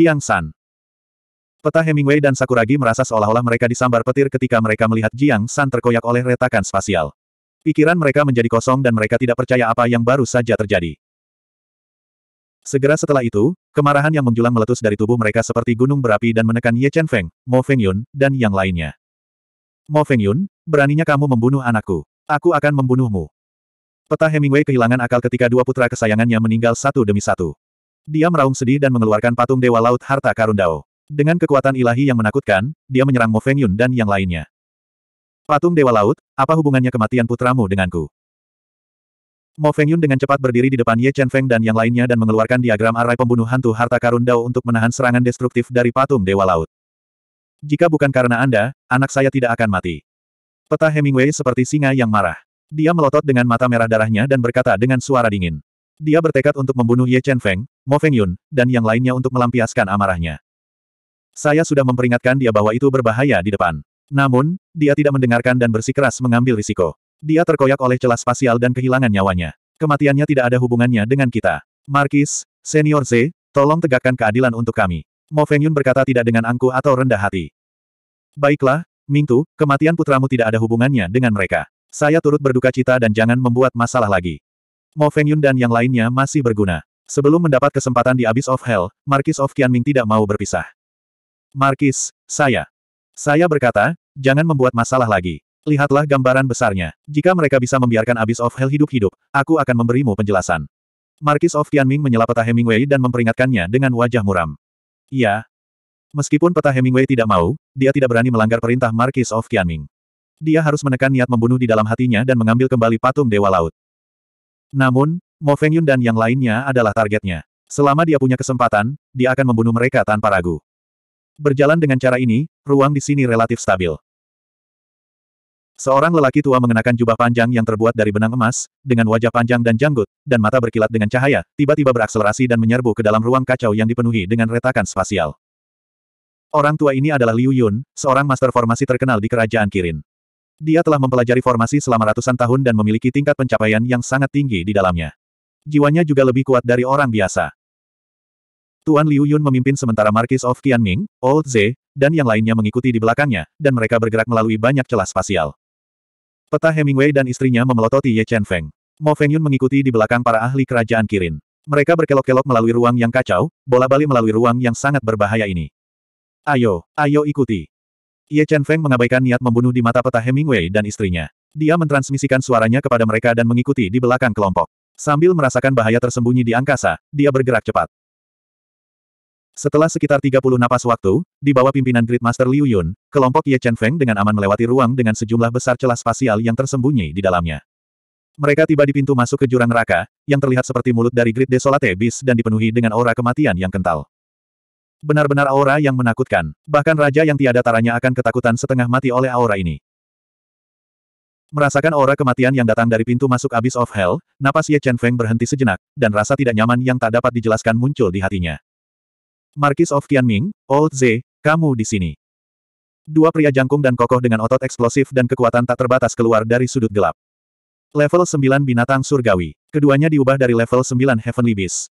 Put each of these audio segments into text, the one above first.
Jiang San. Peta Hemingway dan Sakuragi merasa seolah-olah mereka disambar petir ketika mereka melihat Jiang San terkoyak oleh retakan spasial. Pikiran mereka menjadi kosong dan mereka tidak percaya apa yang baru saja terjadi. Segera setelah itu, kemarahan yang menjulang meletus dari tubuh mereka seperti gunung berapi dan menekan Ye Chen Feng, Mo Feng Yun, dan yang lainnya. Mo Feng Yun, beraninya kamu membunuh anakku. Aku akan membunuhmu. Peta Hemingway kehilangan akal ketika dua putra kesayangannya meninggal satu demi satu. Dia meraung sedih dan mengeluarkan patung Dewa Laut Harta Karun Dao. Dengan kekuatan ilahi yang menakutkan, dia menyerang Mo Feng Yun dan yang lainnya. Patung Dewa Laut, apa hubungannya kematian putramu denganku? Mo Feng Yun dengan cepat berdiri di depan Ye Chen Feng dan yang lainnya dan mengeluarkan diagram arai pembunuh hantu harta karun Dao untuk menahan serangan destruktif dari patung Dewa Laut. Jika bukan karena Anda, anak saya tidak akan mati. Peta Hemingway seperti singa yang marah. Dia melotot dengan mata merah darahnya dan berkata dengan suara dingin. Dia bertekad untuk membunuh Ye Chen Feng, Mo Feng Yun, dan yang lainnya untuk melampiaskan amarahnya. Saya sudah memperingatkan dia bahwa itu berbahaya di depan. Namun, dia tidak mendengarkan dan bersikeras mengambil risiko. Dia terkoyak oleh celah spasial dan kehilangan nyawanya. Kematiannya tidak ada hubungannya dengan kita. Markis, Senior Z, tolong tegakkan keadilan untuk kami. Mo Feng Yun berkata tidak dengan angku atau rendah hati. Baiklah, Ming Tu, kematian putramu tidak ada hubungannya dengan mereka. Saya turut berduka cita dan jangan membuat masalah lagi. Mo Yun dan yang lainnya masih berguna. Sebelum mendapat kesempatan di Abyss of Hell, Markis of Qianming tidak mau berpisah. Markis, saya. Saya berkata, jangan membuat masalah lagi. Lihatlah gambaran besarnya. Jika mereka bisa membiarkan Abyss of Hell hidup-hidup, aku akan memberimu penjelasan. Markis of Qianming menyela peta Hemingway dan memperingatkannya dengan wajah muram. Ya, Meskipun peta Hemingway tidak mau, dia tidak berani melanggar perintah Markis of Qianming. Dia harus menekan niat membunuh di dalam hatinya dan mengambil kembali patung Dewa Laut. Namun, Mo Fengyun dan yang lainnya adalah targetnya. Selama dia punya kesempatan, dia akan membunuh mereka tanpa ragu. Berjalan dengan cara ini, ruang di sini relatif stabil. Seorang lelaki tua mengenakan jubah panjang yang terbuat dari benang emas, dengan wajah panjang dan janggut, dan mata berkilat dengan cahaya, tiba-tiba berakselerasi dan menyerbu ke dalam ruang kacau yang dipenuhi dengan retakan spasial. Orang tua ini adalah Liu Yun, seorang master formasi terkenal di kerajaan Kirin. Dia telah mempelajari formasi selama ratusan tahun dan memiliki tingkat pencapaian yang sangat tinggi di dalamnya. Jiwanya juga lebih kuat dari orang biasa. Tuan Liu Yun memimpin sementara Markis of Qianming, Old Ze, dan yang lainnya mengikuti di belakangnya, dan mereka bergerak melalui banyak celah spasial. Peta Hemingway dan istrinya memelototi Ye Chen Feng. Mo Feng Yun mengikuti di belakang para ahli kerajaan Kirin. Mereka berkelok-kelok melalui ruang yang kacau, bola bali melalui ruang yang sangat berbahaya ini. Ayo, ayo ikuti. Ye Chen Feng mengabaikan niat membunuh di mata peta Hemingway dan istrinya. Dia mentransmisikan suaranya kepada mereka dan mengikuti di belakang kelompok. Sambil merasakan bahaya tersembunyi di angkasa, dia bergerak cepat. Setelah sekitar 30 napas waktu, di bawah pimpinan Great Master Liu Yun, kelompok Ye Chen Feng dengan aman melewati ruang dengan sejumlah besar celah spasial yang tersembunyi di dalamnya. Mereka tiba di pintu masuk ke jurang neraka, yang terlihat seperti mulut dari Great Desolate Beast dan dipenuhi dengan aura kematian yang kental. Benar-benar aura yang menakutkan. Bahkan raja yang tiada taranya akan ketakutan setengah mati oleh aura ini. Merasakan aura kematian yang datang dari pintu masuk Abyss of Hell, napas Ye Chen Feng berhenti sejenak, dan rasa tidak nyaman yang tak dapat dijelaskan muncul di hatinya. Markis of Tianming, Old oh Z, kamu di sini. Dua pria jangkung dan kokoh dengan otot eksplosif dan kekuatan tak terbatas keluar dari sudut gelap. Level 9 Binatang Surgawi. Keduanya diubah dari level 9 Heavenly Beast.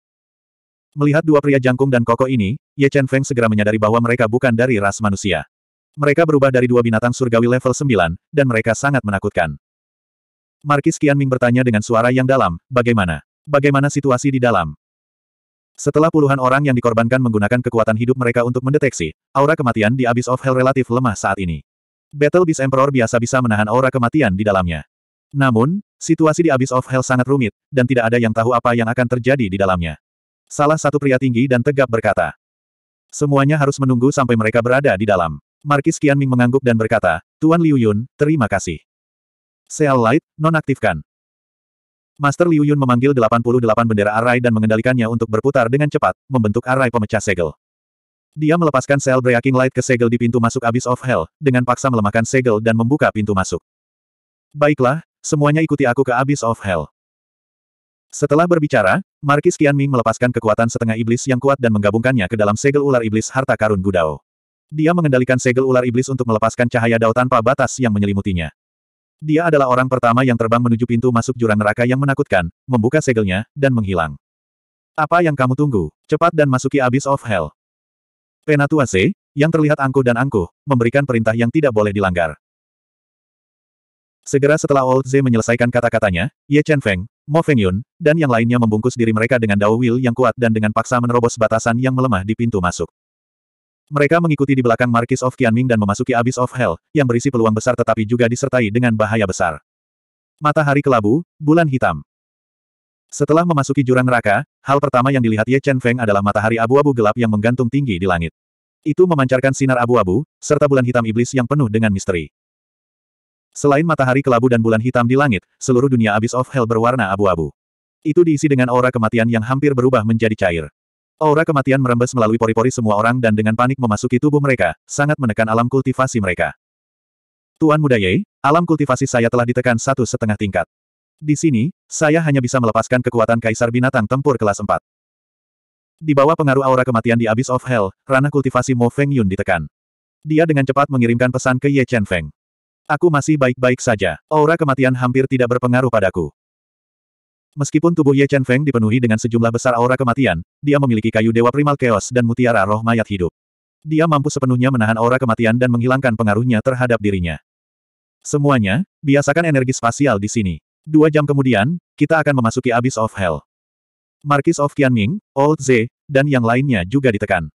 Melihat dua pria jangkung dan koko ini, Ye Chen Feng segera menyadari bahwa mereka bukan dari ras manusia. Mereka berubah dari dua binatang surgawi level 9, dan mereka sangat menakutkan. Markis Ming bertanya dengan suara yang dalam, bagaimana? Bagaimana situasi di dalam? Setelah puluhan orang yang dikorbankan menggunakan kekuatan hidup mereka untuk mendeteksi, aura kematian di Abyss of Hell relatif lemah saat ini. Battle Beast Emperor biasa bisa menahan aura kematian di dalamnya. Namun, situasi di Abyss of Hell sangat rumit, dan tidak ada yang tahu apa yang akan terjadi di dalamnya. Salah satu pria tinggi dan tegap berkata. Semuanya harus menunggu sampai mereka berada di dalam. Markis Qianming mengangguk dan berkata, Tuan Liu Yun, terima kasih. Seal Light, nonaktifkan. Master Liu Yun memanggil 88 bendera arai dan mengendalikannya untuk berputar dengan cepat, membentuk arai pemecah segel. Dia melepaskan sel Breaking Light ke segel di pintu masuk Abyss of Hell, dengan paksa melemahkan segel dan membuka pintu masuk. Baiklah, semuanya ikuti aku ke Abyss of Hell. Setelah berbicara, Markis Qianming melepaskan kekuatan setengah iblis yang kuat dan menggabungkannya ke dalam segel ular iblis harta karun Gudao. Dia mengendalikan segel ular iblis untuk melepaskan cahaya Dao tanpa batas yang menyelimutinya. Dia adalah orang pertama yang terbang menuju pintu masuk jurang neraka yang menakutkan, membuka segelnya, dan menghilang. Apa yang kamu tunggu? Cepat dan masuki Abyss of Hell. Penatua C, yang terlihat angkuh dan angkuh, memberikan perintah yang tidak boleh dilanggar. Segera setelah Old Z menyelesaikan kata-katanya, Ye Chen Feng, Mo Yun, dan yang lainnya membungkus diri mereka dengan dao will yang kuat dan dengan paksa menerobos batasan yang melemah di pintu masuk. Mereka mengikuti di belakang Markis of Qianming dan memasuki Abyss of Hell, yang berisi peluang besar tetapi juga disertai dengan bahaya besar. Matahari kelabu, bulan hitam. Setelah memasuki jurang neraka, hal pertama yang dilihat Ye Chen Feng adalah matahari abu-abu gelap yang menggantung tinggi di langit. Itu memancarkan sinar abu-abu, serta bulan hitam iblis yang penuh dengan misteri. Selain matahari kelabu dan bulan hitam di langit, seluruh dunia Abyss of Hell berwarna abu-abu. Itu diisi dengan aura kematian yang hampir berubah menjadi cair. Aura kematian merembes melalui pori-pori semua orang dan dengan panik memasuki tubuh mereka, sangat menekan alam kultivasi mereka. Tuan Muda Ye, alam kultivasi saya telah ditekan satu setengah tingkat. Di sini, saya hanya bisa melepaskan kekuatan Kaisar Binatang Tempur kelas 4. Di bawah pengaruh aura kematian di Abyss of Hell, ranah kultivasi Mo Feng Yun ditekan. Dia dengan cepat mengirimkan pesan ke Ye Chen Feng. Aku masih baik-baik saja. Aura kematian hampir tidak berpengaruh padaku. Meskipun tubuh Ye Chen Feng dipenuhi dengan sejumlah besar aura kematian, dia memiliki kayu dewa primal chaos dan mutiara roh mayat hidup. Dia mampu sepenuhnya menahan aura kematian dan menghilangkan pengaruhnya terhadap dirinya. Semuanya, biasakan energi spasial di sini. Dua jam kemudian, kita akan memasuki Abyss of Hell. Markis of Qianming, Old Ze, dan yang lainnya juga ditekan.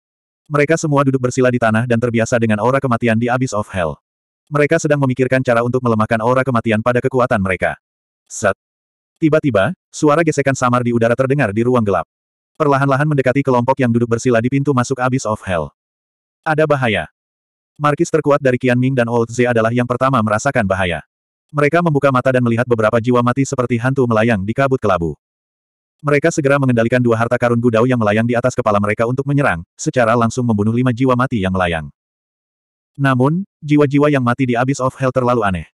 Mereka semua duduk bersila di tanah dan terbiasa dengan aura kematian di Abyss of Hell. Mereka sedang memikirkan cara untuk melemahkan aura kematian pada kekuatan mereka. Set. Tiba-tiba, suara gesekan samar di udara terdengar di ruang gelap. Perlahan-lahan mendekati kelompok yang duduk bersila di pintu masuk Abyss of Hell. Ada bahaya. Markis terkuat dari Qian Ming dan Old Ze adalah yang pertama merasakan bahaya. Mereka membuka mata dan melihat beberapa jiwa mati seperti hantu melayang di kabut kelabu. Mereka segera mengendalikan dua harta karun gudau yang melayang di atas kepala mereka untuk menyerang, secara langsung membunuh lima jiwa mati yang melayang. Namun, jiwa-jiwa yang mati di Abyss of Hell terlalu aneh.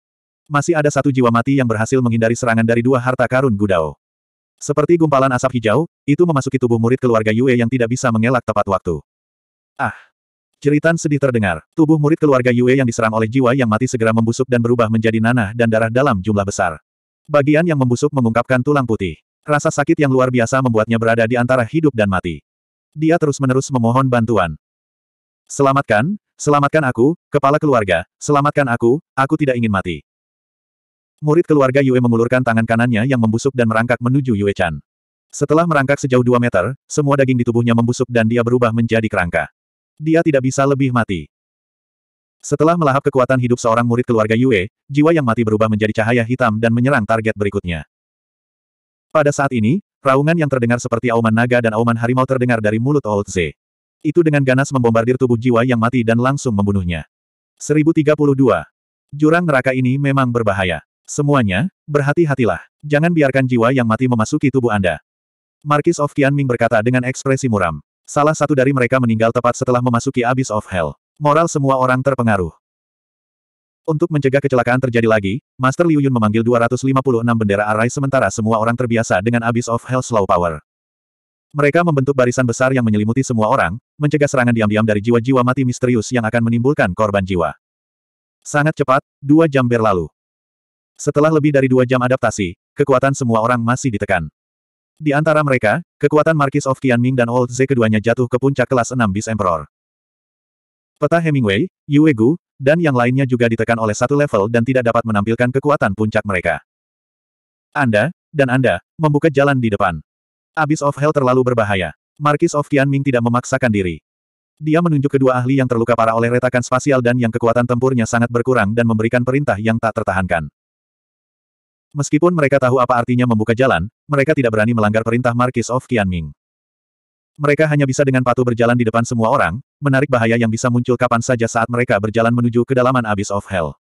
Masih ada satu jiwa mati yang berhasil menghindari serangan dari dua harta karun Gudao. Seperti gumpalan asap hijau, itu memasuki tubuh murid keluarga Yue yang tidak bisa mengelak tepat waktu. Ah! Ceritan sedih terdengar. Tubuh murid keluarga Yue yang diserang oleh jiwa yang mati segera membusuk dan berubah menjadi nanah dan darah dalam jumlah besar. Bagian yang membusuk mengungkapkan tulang putih. Rasa sakit yang luar biasa membuatnya berada di antara hidup dan mati. Dia terus-menerus memohon bantuan. Selamatkan, Selamatkan aku, kepala keluarga, selamatkan aku, aku tidak ingin mati. Murid keluarga Yue mengulurkan tangan kanannya yang membusuk dan merangkak menuju Yue Chan. Setelah merangkak sejauh dua meter, semua daging di tubuhnya membusuk dan dia berubah menjadi kerangka. Dia tidak bisa lebih mati. Setelah melahap kekuatan hidup seorang murid keluarga Yue, jiwa yang mati berubah menjadi cahaya hitam dan menyerang target berikutnya. Pada saat ini, raungan yang terdengar seperti auman naga dan auman harimau terdengar dari mulut Old Ze. Itu dengan ganas membombardir tubuh jiwa yang mati dan langsung membunuhnya. 1032. Jurang neraka ini memang berbahaya. Semuanya, berhati-hatilah. Jangan biarkan jiwa yang mati memasuki tubuh Anda. Marquis of Qianming berkata dengan ekspresi muram. Salah satu dari mereka meninggal tepat setelah memasuki Abyss of Hell. Moral semua orang terpengaruh. Untuk mencegah kecelakaan terjadi lagi, Master Liu Yun memanggil 256 bendera arai sementara semua orang terbiasa dengan Abyss of Hell Slow Power. Mereka membentuk barisan besar yang menyelimuti semua orang, mencegah serangan diam-diam dari jiwa-jiwa mati misterius yang akan menimbulkan korban jiwa. Sangat cepat, dua jam berlalu. Setelah lebih dari dua jam adaptasi, kekuatan semua orang masih ditekan. Di antara mereka, kekuatan Markis of Qianming dan Old Ze keduanya jatuh ke puncak kelas 6 bis Emperor. Peta Hemingway, Yue Gu, dan yang lainnya juga ditekan oleh satu level dan tidak dapat menampilkan kekuatan puncak mereka. Anda, dan Anda, membuka jalan di depan. Abyss of Hell terlalu berbahaya. Markis of Tianming tidak memaksakan diri. Dia menunjuk kedua ahli yang terluka parah oleh retakan spasial dan yang kekuatan tempurnya sangat berkurang dan memberikan perintah yang tak tertahankan. Meskipun mereka tahu apa artinya membuka jalan, mereka tidak berani melanggar perintah Markis of Tianming. Mereka hanya bisa dengan patuh berjalan di depan semua orang, menarik bahaya yang bisa muncul kapan saja saat mereka berjalan menuju kedalaman Abyss of Hell.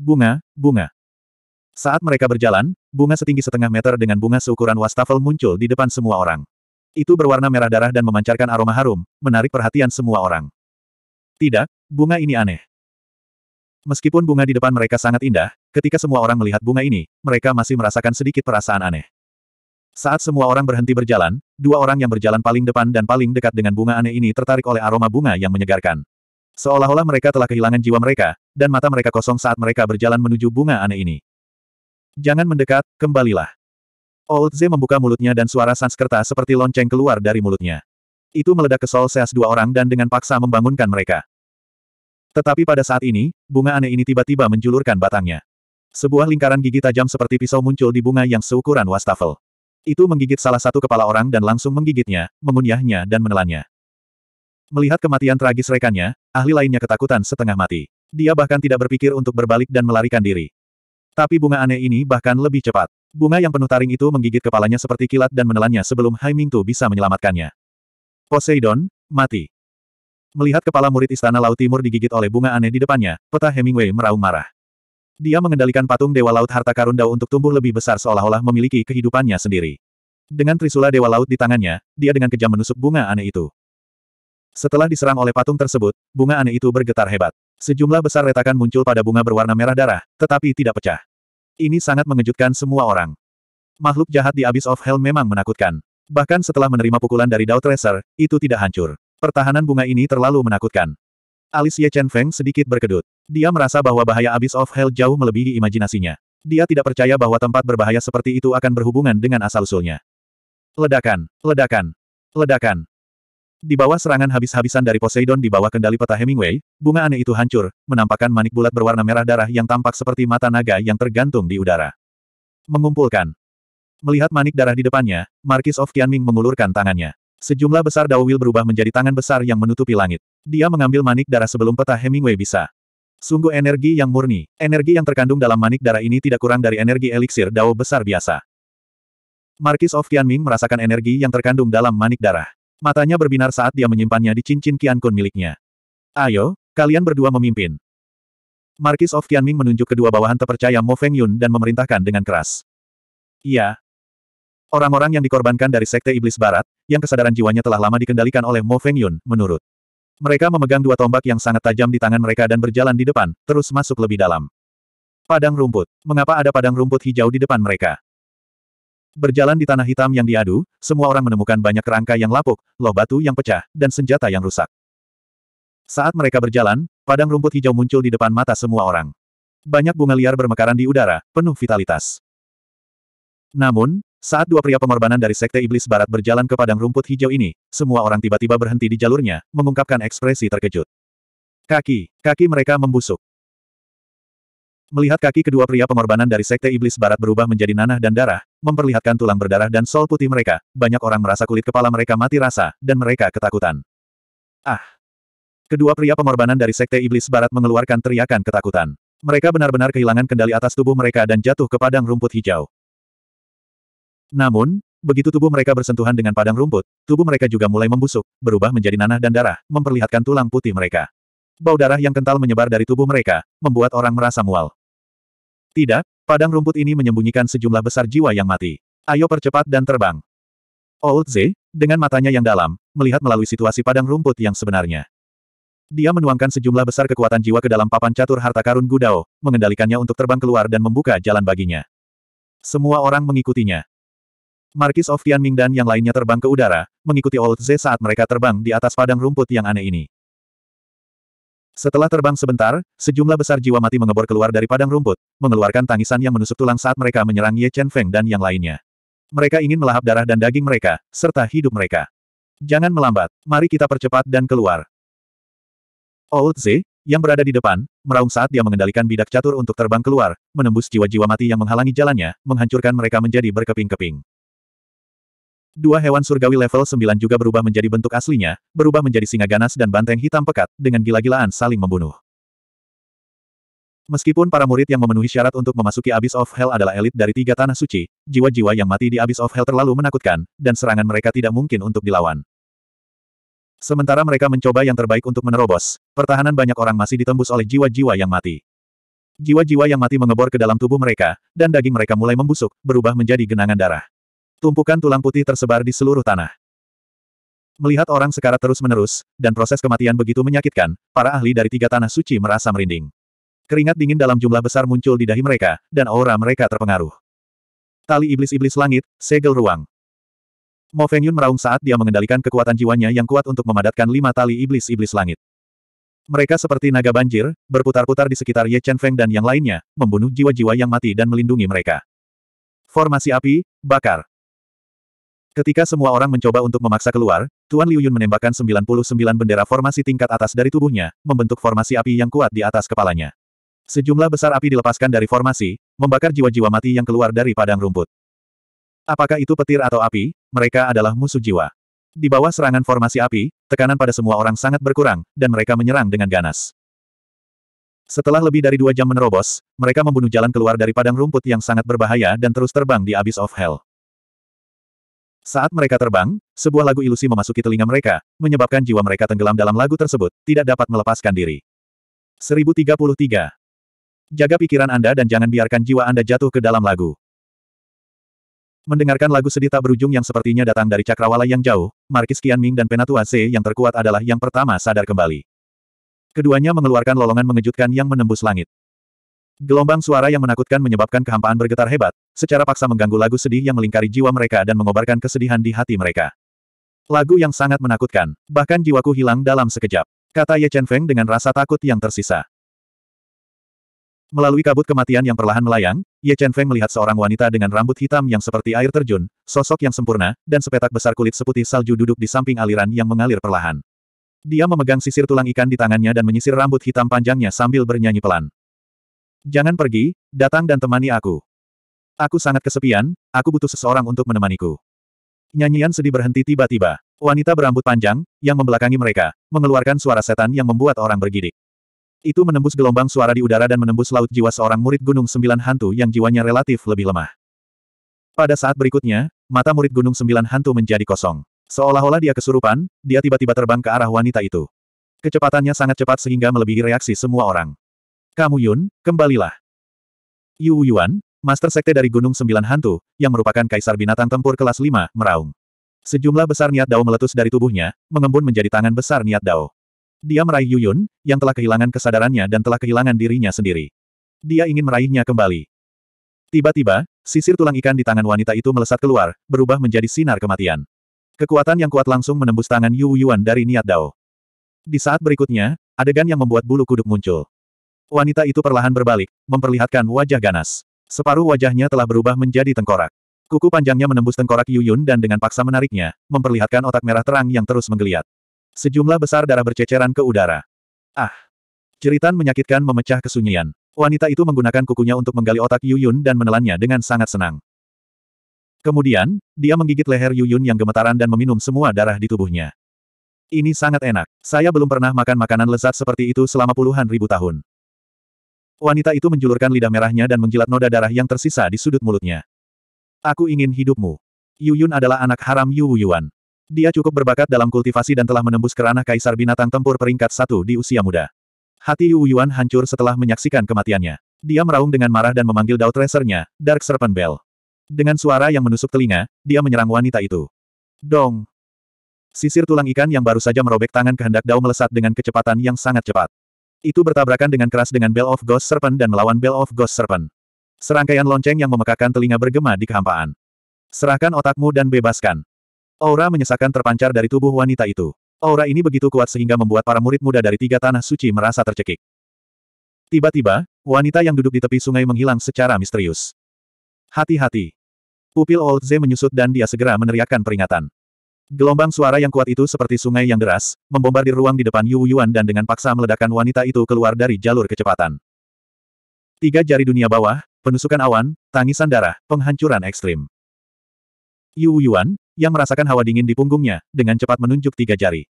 Bunga, bunga. Saat mereka berjalan, bunga setinggi setengah meter dengan bunga seukuran wastafel muncul di depan semua orang. Itu berwarna merah darah dan memancarkan aroma harum, menarik perhatian semua orang. Tidak, bunga ini aneh. Meskipun bunga di depan mereka sangat indah, ketika semua orang melihat bunga ini, mereka masih merasakan sedikit perasaan aneh. Saat semua orang berhenti berjalan, dua orang yang berjalan paling depan dan paling dekat dengan bunga aneh ini tertarik oleh aroma bunga yang menyegarkan. Seolah-olah mereka telah kehilangan jiwa mereka, dan mata mereka kosong saat mereka berjalan menuju bunga aneh ini. Jangan mendekat, kembalilah. Old Z membuka mulutnya dan suara Sanskerta seperti lonceng keluar dari mulutnya. Itu meledak ke Sol Seas dua orang dan dengan paksa membangunkan mereka. Tetapi pada saat ini, bunga aneh ini tiba-tiba menjulurkan batangnya. Sebuah lingkaran gigi tajam seperti pisau muncul di bunga yang seukuran wastafel. Itu menggigit salah satu kepala orang dan langsung menggigitnya, mengunyahnya dan menelannya. Melihat kematian tragis rekannya, ahli lainnya ketakutan setengah mati. Dia bahkan tidak berpikir untuk berbalik dan melarikan diri. Tapi bunga aneh ini bahkan lebih cepat. Bunga yang penuh taring itu menggigit kepalanya seperti kilat dan menelannya sebelum Hai Mingtu bisa menyelamatkannya. Poseidon, mati. Melihat kepala murid Istana Laut Timur digigit oleh bunga aneh di depannya, peta Hemingway meraung marah. Dia mengendalikan patung Dewa Laut Harta Karun Dao untuk tumbuh lebih besar seolah-olah memiliki kehidupannya sendiri. Dengan trisula Dewa Laut di tangannya, dia dengan kejam menusuk bunga aneh itu. Setelah diserang oleh patung tersebut, bunga aneh itu bergetar hebat. Sejumlah besar retakan muncul pada bunga berwarna merah darah, tetapi tidak pecah. Ini sangat mengejutkan semua orang. Makhluk jahat di Abyss of Hell memang menakutkan. Bahkan setelah menerima pukulan dari Dao Tracer, itu tidak hancur. Pertahanan bunga ini terlalu menakutkan. Alicia Chen Feng sedikit berkedut. Dia merasa bahwa bahaya Abyss of Hell jauh melebihi imajinasinya. Dia tidak percaya bahwa tempat berbahaya seperti itu akan berhubungan dengan asal-usulnya. Ledakan, ledakan, ledakan. Di bawah serangan habis-habisan dari Poseidon di bawah kendali peta Hemingway, bunga aneh itu hancur, menampakkan manik bulat berwarna merah darah yang tampak seperti mata naga yang tergantung di udara. Mengumpulkan. Melihat manik darah di depannya, Markis of Tianming mengulurkan tangannya. Sejumlah besar dawil berubah menjadi tangan besar yang menutupi langit. Dia mengambil manik darah sebelum peta Hemingway bisa. Sungguh energi yang murni. Energi yang terkandung dalam manik darah ini tidak kurang dari energi eliksir dao besar biasa. Markis of Tianming merasakan energi yang terkandung dalam manik darah. Matanya berbinar saat dia menyimpannya di cincin Qiankun Kun miliknya. Ayo, kalian berdua memimpin. Markis of Qianming menunjuk kedua bawahan terpercaya Mo Feng Yun dan memerintahkan dengan keras. Iya. Orang-orang yang dikorbankan dari Sekte Iblis Barat, yang kesadaran jiwanya telah lama dikendalikan oleh Mo Feng Yun, menurut. Mereka memegang dua tombak yang sangat tajam di tangan mereka dan berjalan di depan, terus masuk lebih dalam. Padang rumput. Mengapa ada padang rumput hijau di depan mereka? Berjalan di tanah hitam yang diadu, semua orang menemukan banyak kerangka yang lapuk, loh batu yang pecah, dan senjata yang rusak. Saat mereka berjalan, padang rumput hijau muncul di depan mata semua orang. Banyak bunga liar bermekaran di udara, penuh vitalitas. Namun, saat dua pria pengorbanan dari Sekte Iblis Barat berjalan ke padang rumput hijau ini, semua orang tiba-tiba berhenti di jalurnya, mengungkapkan ekspresi terkejut. Kaki, kaki mereka membusuk. Melihat kaki kedua pria pengorbanan dari Sekte Iblis Barat berubah menjadi nanah dan darah, memperlihatkan tulang berdarah dan sol putih mereka, banyak orang merasa kulit kepala mereka mati rasa, dan mereka ketakutan. Ah! Kedua pria pengorbanan dari Sekte Iblis Barat mengeluarkan teriakan ketakutan. Mereka benar-benar kehilangan kendali atas tubuh mereka dan jatuh ke padang rumput hijau. Namun, begitu tubuh mereka bersentuhan dengan padang rumput, tubuh mereka juga mulai membusuk, berubah menjadi nanah dan darah, memperlihatkan tulang putih mereka. Bau darah yang kental menyebar dari tubuh mereka, membuat orang merasa mual. Tidak, padang rumput ini menyembunyikan sejumlah besar jiwa yang mati. Ayo percepat dan terbang. Old Z, dengan matanya yang dalam, melihat melalui situasi padang rumput yang sebenarnya. Dia menuangkan sejumlah besar kekuatan jiwa ke dalam papan catur harta karun Gudao, mengendalikannya untuk terbang keluar dan membuka jalan baginya. Semua orang mengikutinya. Markis of Tianming dan yang lainnya terbang ke udara, mengikuti Old Z saat mereka terbang di atas padang rumput yang aneh ini. Setelah terbang sebentar, sejumlah besar jiwa mati mengebor keluar dari padang rumput, mengeluarkan tangisan yang menusuk tulang saat mereka menyerang Ye Chen Feng dan yang lainnya. Mereka ingin melahap darah dan daging mereka, serta hidup mereka. Jangan melambat, mari kita percepat dan keluar. Old Z, yang berada di depan, meraung saat dia mengendalikan bidak catur untuk terbang keluar, menembus jiwa-jiwa mati yang menghalangi jalannya, menghancurkan mereka menjadi berkeping-keping. Dua hewan surgawi level 9 juga berubah menjadi bentuk aslinya, berubah menjadi singa ganas dan banteng hitam pekat, dengan gila-gilaan saling membunuh. Meskipun para murid yang memenuhi syarat untuk memasuki Abyss of Hell adalah elit dari tiga tanah suci, jiwa-jiwa yang mati di Abyss of Hell terlalu menakutkan, dan serangan mereka tidak mungkin untuk dilawan. Sementara mereka mencoba yang terbaik untuk menerobos, pertahanan banyak orang masih ditembus oleh jiwa-jiwa yang mati. Jiwa-jiwa yang mati mengebor ke dalam tubuh mereka, dan daging mereka mulai membusuk, berubah menjadi genangan darah. Tumpukan tulang putih tersebar di seluruh tanah. Melihat orang sekarat terus-menerus, dan proses kematian begitu menyakitkan, para ahli dari tiga tanah suci merasa merinding. Keringat dingin dalam jumlah besar muncul di dahi mereka, dan aura mereka terpengaruh. Tali iblis-iblis langit, segel ruang. Mo Feng Yun meraung saat dia mengendalikan kekuatan jiwanya yang kuat untuk memadatkan lima tali iblis-iblis langit. Mereka seperti naga banjir, berputar-putar di sekitar Ye Chen Feng dan yang lainnya, membunuh jiwa-jiwa yang mati dan melindungi mereka. Formasi api, bakar. Ketika semua orang mencoba untuk memaksa keluar, Tuan Liu Yun menembakkan 99 bendera formasi tingkat atas dari tubuhnya, membentuk formasi api yang kuat di atas kepalanya. Sejumlah besar api dilepaskan dari formasi, membakar jiwa-jiwa mati yang keluar dari padang rumput. Apakah itu petir atau api, mereka adalah musuh jiwa. Di bawah serangan formasi api, tekanan pada semua orang sangat berkurang, dan mereka menyerang dengan ganas. Setelah lebih dari dua jam menerobos, mereka membunuh jalan keluar dari padang rumput yang sangat berbahaya dan terus terbang di Abyss of Hell. Saat mereka terbang, sebuah lagu ilusi memasuki telinga mereka, menyebabkan jiwa mereka tenggelam dalam lagu tersebut, tidak dapat melepaskan diri. 1033. Jaga pikiran Anda dan jangan biarkan jiwa Anda jatuh ke dalam lagu. Mendengarkan lagu sedih tak berujung yang sepertinya datang dari cakrawala yang jauh, Markis Qianming dan Penatua C yang terkuat adalah yang pertama sadar kembali. Keduanya mengeluarkan lolongan mengejutkan yang menembus langit. Gelombang suara yang menakutkan menyebabkan kehampaan bergetar hebat, secara paksa mengganggu lagu sedih yang melingkari jiwa mereka dan mengobarkan kesedihan di hati mereka. Lagu yang sangat menakutkan, bahkan jiwaku hilang dalam sekejap, kata Ye Chen Feng dengan rasa takut yang tersisa. Melalui kabut kematian yang perlahan melayang, Ye Chen Feng melihat seorang wanita dengan rambut hitam yang seperti air terjun, sosok yang sempurna, dan sepetak besar kulit seputih salju duduk di samping aliran yang mengalir perlahan. Dia memegang sisir tulang ikan di tangannya dan menyisir rambut hitam panjangnya sambil bernyanyi pelan. Jangan pergi, datang dan temani aku. Aku sangat kesepian, aku butuh seseorang untuk menemaniku. Nyanyian sedih berhenti tiba-tiba. Wanita berambut panjang, yang membelakangi mereka, mengeluarkan suara setan yang membuat orang bergidik. Itu menembus gelombang suara di udara dan menembus laut jiwa seorang murid Gunung Sembilan Hantu yang jiwanya relatif lebih lemah. Pada saat berikutnya, mata murid Gunung Sembilan Hantu menjadi kosong. Seolah-olah dia kesurupan, dia tiba-tiba terbang ke arah wanita itu. Kecepatannya sangat cepat sehingga melebihi reaksi semua orang. Kamu Yun, kembalilah. Yu Yuan, Master Sekte dari Gunung Sembilan Hantu, yang merupakan Kaisar Binatang Tempur kelas 5, meraung. Sejumlah besar niat Dao meletus dari tubuhnya, mengembun menjadi tangan besar niat Dao. Dia meraih Yu Yun, yang telah kehilangan kesadarannya dan telah kehilangan dirinya sendiri. Dia ingin meraihnya kembali. Tiba-tiba, sisir tulang ikan di tangan wanita itu melesat keluar, berubah menjadi sinar kematian. Kekuatan yang kuat langsung menembus tangan Yu Yuan dari niat Dao. Di saat berikutnya, adegan yang membuat bulu kuduk muncul. Wanita itu perlahan berbalik, memperlihatkan wajah ganas. Separuh wajahnya telah berubah menjadi tengkorak. Kuku panjangnya menembus tengkorak Yuyun dan dengan paksa menariknya, memperlihatkan otak merah terang yang terus menggeliat. Sejumlah besar darah berceceran ke udara. Ah! Ceritan menyakitkan memecah kesunyian. Wanita itu menggunakan kukunya untuk menggali otak Yuyun dan menelannya dengan sangat senang. Kemudian, dia menggigit leher Yuyun yang gemetaran dan meminum semua darah di tubuhnya. Ini sangat enak. Saya belum pernah makan makanan lezat seperti itu selama puluhan ribu tahun. Wanita itu menjulurkan lidah merahnya dan menjilat noda darah yang tersisa di sudut mulutnya. Aku ingin hidupmu. Yu Yun adalah anak haram Yu Wuyuan. Dia cukup berbakat dalam kultivasi dan telah menembus kerana kaisar binatang tempur peringkat satu di usia muda. Hati Yu Wuyuan hancur setelah menyaksikan kematiannya. Dia meraung dengan marah dan memanggil Daud Tracernya, Dark Serpent Bell. Dengan suara yang menusuk telinga, dia menyerang wanita itu. Dong! Sisir tulang ikan yang baru saja merobek tangan kehendak Dao melesat dengan kecepatan yang sangat cepat. Itu bertabrakan dengan keras dengan Bell of Ghost Serpent dan melawan Bell of Ghost Serpent. Serangkaian lonceng yang memekakan telinga bergema di kehampaan. Serahkan otakmu dan bebaskan. Aura menyesakan terpancar dari tubuh wanita itu. Aura ini begitu kuat sehingga membuat para murid muda dari tiga tanah suci merasa tercekik. Tiba-tiba, wanita yang duduk di tepi sungai menghilang secara misterius. Hati-hati. Pupil Old Z menyusut dan dia segera meneriakkan peringatan. Gelombang suara yang kuat itu seperti sungai yang deras, membombardir ruang di depan Yu Yuan dan dengan paksa meledakkan wanita itu keluar dari jalur kecepatan. Tiga jari dunia bawah, penusukan awan, tangisan darah, penghancuran ekstrim. Yu Yuan, yang merasakan hawa dingin di punggungnya, dengan cepat menunjuk tiga jari.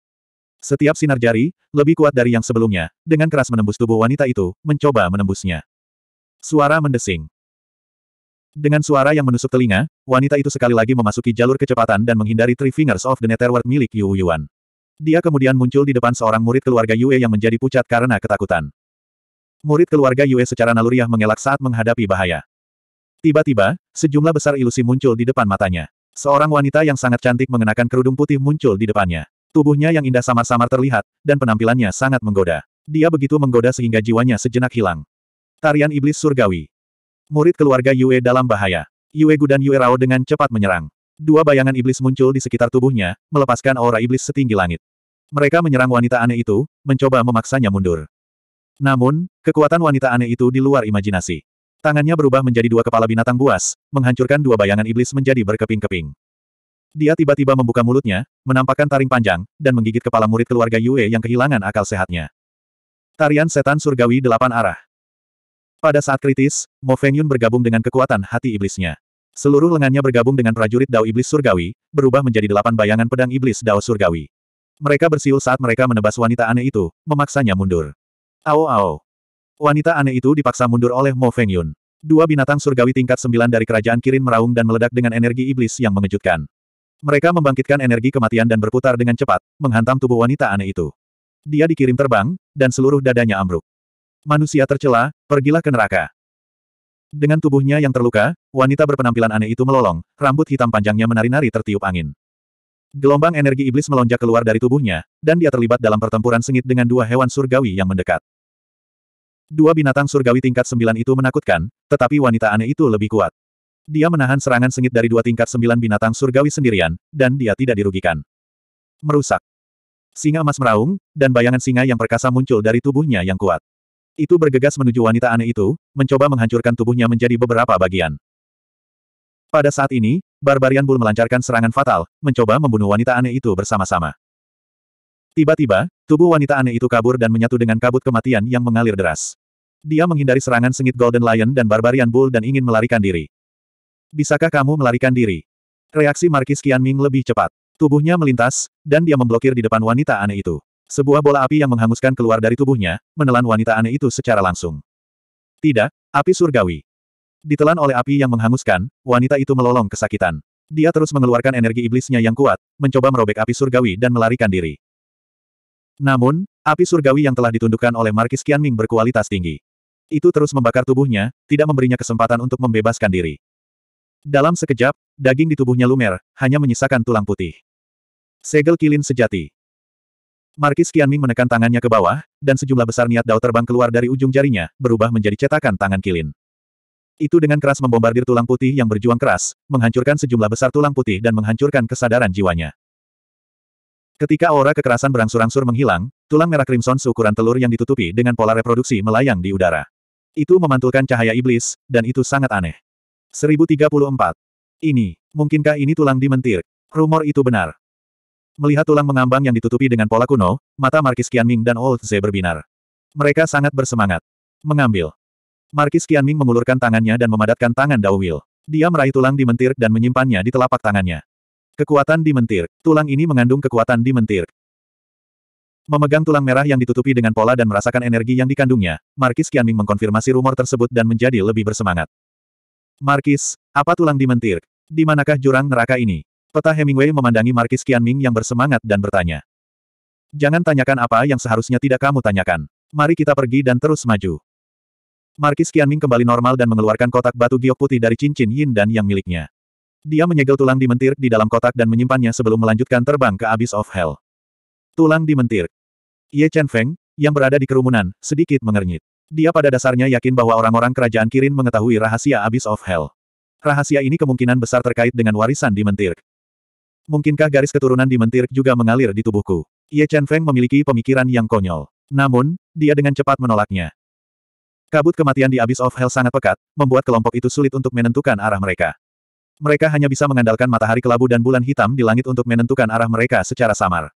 Setiap sinar jari, lebih kuat dari yang sebelumnya, dengan keras menembus tubuh wanita itu, mencoba menembusnya. Suara mendesing. Dengan suara yang menusuk telinga, wanita itu sekali lagi memasuki jalur kecepatan dan menghindari Three Fingers of the Netherworld milik Yu Yuan. Dia kemudian muncul di depan seorang murid keluarga Yue yang menjadi pucat karena ketakutan. Murid keluarga Yue secara naluriah mengelak saat menghadapi bahaya. Tiba-tiba, sejumlah besar ilusi muncul di depan matanya. Seorang wanita yang sangat cantik mengenakan kerudung putih muncul di depannya. Tubuhnya yang indah samar-samar terlihat, dan penampilannya sangat menggoda. Dia begitu menggoda sehingga jiwanya sejenak hilang. Tarian Iblis Surgawi Murid keluarga Yue dalam bahaya. Yue Gu dan Yue Rao dengan cepat menyerang. Dua bayangan iblis muncul di sekitar tubuhnya, melepaskan aura iblis setinggi langit. Mereka menyerang wanita aneh itu, mencoba memaksanya mundur. Namun, kekuatan wanita aneh itu di luar imajinasi. Tangannya berubah menjadi dua kepala binatang buas, menghancurkan dua bayangan iblis menjadi berkeping-keping. Dia tiba-tiba membuka mulutnya, menampakkan taring panjang, dan menggigit kepala murid keluarga Yue yang kehilangan akal sehatnya. Tarian setan surgawi delapan arah. Pada saat kritis, Mo Feng Yun bergabung dengan kekuatan hati iblisnya. Seluruh lengannya bergabung dengan prajurit Dao Iblis Surgawi, berubah menjadi delapan bayangan pedang iblis Dao Surgawi. Mereka bersiul saat mereka menebas wanita aneh itu, memaksanya mundur. Ao ao. Wanita aneh itu dipaksa mundur oleh Mo Feng Yun. Dua binatang surgawi tingkat sembilan dari kerajaan Kirin meraung dan meledak dengan energi iblis yang mengejutkan. Mereka membangkitkan energi kematian dan berputar dengan cepat, menghantam tubuh wanita aneh itu. Dia dikirim terbang, dan seluruh dadanya ambruk. Manusia tercela, pergilah ke neraka. Dengan tubuhnya yang terluka, wanita berpenampilan aneh itu melolong, rambut hitam panjangnya menari-nari tertiup angin. Gelombang energi iblis melonjak keluar dari tubuhnya, dan dia terlibat dalam pertempuran sengit dengan dua hewan surgawi yang mendekat. Dua binatang surgawi tingkat sembilan itu menakutkan, tetapi wanita aneh itu lebih kuat. Dia menahan serangan sengit dari dua tingkat sembilan binatang surgawi sendirian, dan dia tidak dirugikan. Merusak. Singa emas meraung, dan bayangan singa yang perkasa muncul dari tubuhnya yang kuat itu bergegas menuju wanita aneh itu, mencoba menghancurkan tubuhnya menjadi beberapa bagian. Pada saat ini, Barbarian Bull melancarkan serangan fatal, mencoba membunuh wanita aneh itu bersama-sama. Tiba-tiba, tubuh wanita aneh itu kabur dan menyatu dengan kabut kematian yang mengalir deras. Dia menghindari serangan sengit Golden Lion dan Barbarian Bull dan ingin melarikan diri. Bisakah kamu melarikan diri? Reaksi Markis Ming lebih cepat. Tubuhnya melintas, dan dia memblokir di depan wanita aneh itu. Sebuah bola api yang menghanguskan keluar dari tubuhnya, menelan wanita aneh itu secara langsung. Tidak, api surgawi. Ditelan oleh api yang menghanguskan, wanita itu melolong kesakitan. Dia terus mengeluarkan energi iblisnya yang kuat, mencoba merobek api surgawi dan melarikan diri. Namun, api surgawi yang telah ditundukkan oleh Markis Qianming berkualitas tinggi. Itu terus membakar tubuhnya, tidak memberinya kesempatan untuk membebaskan diri. Dalam sekejap, daging di tubuhnya lumer, hanya menyisakan tulang putih. Segel kilin sejati. Markis Qianming menekan tangannya ke bawah, dan sejumlah besar niat dao terbang keluar dari ujung jarinya, berubah menjadi cetakan tangan kilin. Itu dengan keras membombardir tulang putih yang berjuang keras, menghancurkan sejumlah besar tulang putih dan menghancurkan kesadaran jiwanya. Ketika aura kekerasan berangsur-angsur menghilang, tulang merah crimson seukuran telur yang ditutupi dengan pola reproduksi melayang di udara. Itu memantulkan cahaya iblis, dan itu sangat aneh. 1034. Ini, mungkinkah ini tulang dimentir? Rumor itu benar. Melihat tulang mengambang yang ditutupi dengan pola kuno, mata Markis Qianming dan Old Ze berbinar. Mereka sangat bersemangat. Mengambil. Markis Qianming mengulurkan tangannya dan memadatkan tangan Dao Will. Dia meraih tulang di mentir dan menyimpannya di telapak tangannya. Kekuatan di mentir. Tulang ini mengandung kekuatan di mentir. Memegang tulang merah yang ditutupi dengan pola dan merasakan energi yang dikandungnya, Markis Qianming mengkonfirmasi rumor tersebut dan menjadi lebih bersemangat. Markis, apa tulang di mentir? Di manakah jurang neraka ini? Peta Hemingway memandangi Markis Qianming yang bersemangat dan bertanya. Jangan tanyakan apa yang seharusnya tidak kamu tanyakan. Mari kita pergi dan terus maju. Markis Qianming kembali normal dan mengeluarkan kotak batu giok putih dari cincin yin dan yang miliknya. Dia menyegel tulang di mentir di dalam kotak dan menyimpannya sebelum melanjutkan terbang ke Abyss of Hell. Tulang di mentir. Ye Chen Feng, yang berada di kerumunan, sedikit mengernyit. Dia pada dasarnya yakin bahwa orang-orang kerajaan Kirin mengetahui rahasia Abyss of Hell. Rahasia ini kemungkinan besar terkait dengan warisan di mentir. Mungkinkah garis keturunan di mentir juga mengalir di tubuhku? Ye Chen Feng memiliki pemikiran yang konyol. Namun, dia dengan cepat menolaknya. Kabut kematian di Abyss of Hell sangat pekat, membuat kelompok itu sulit untuk menentukan arah mereka. Mereka hanya bisa mengandalkan matahari kelabu dan bulan hitam di langit untuk menentukan arah mereka secara samar.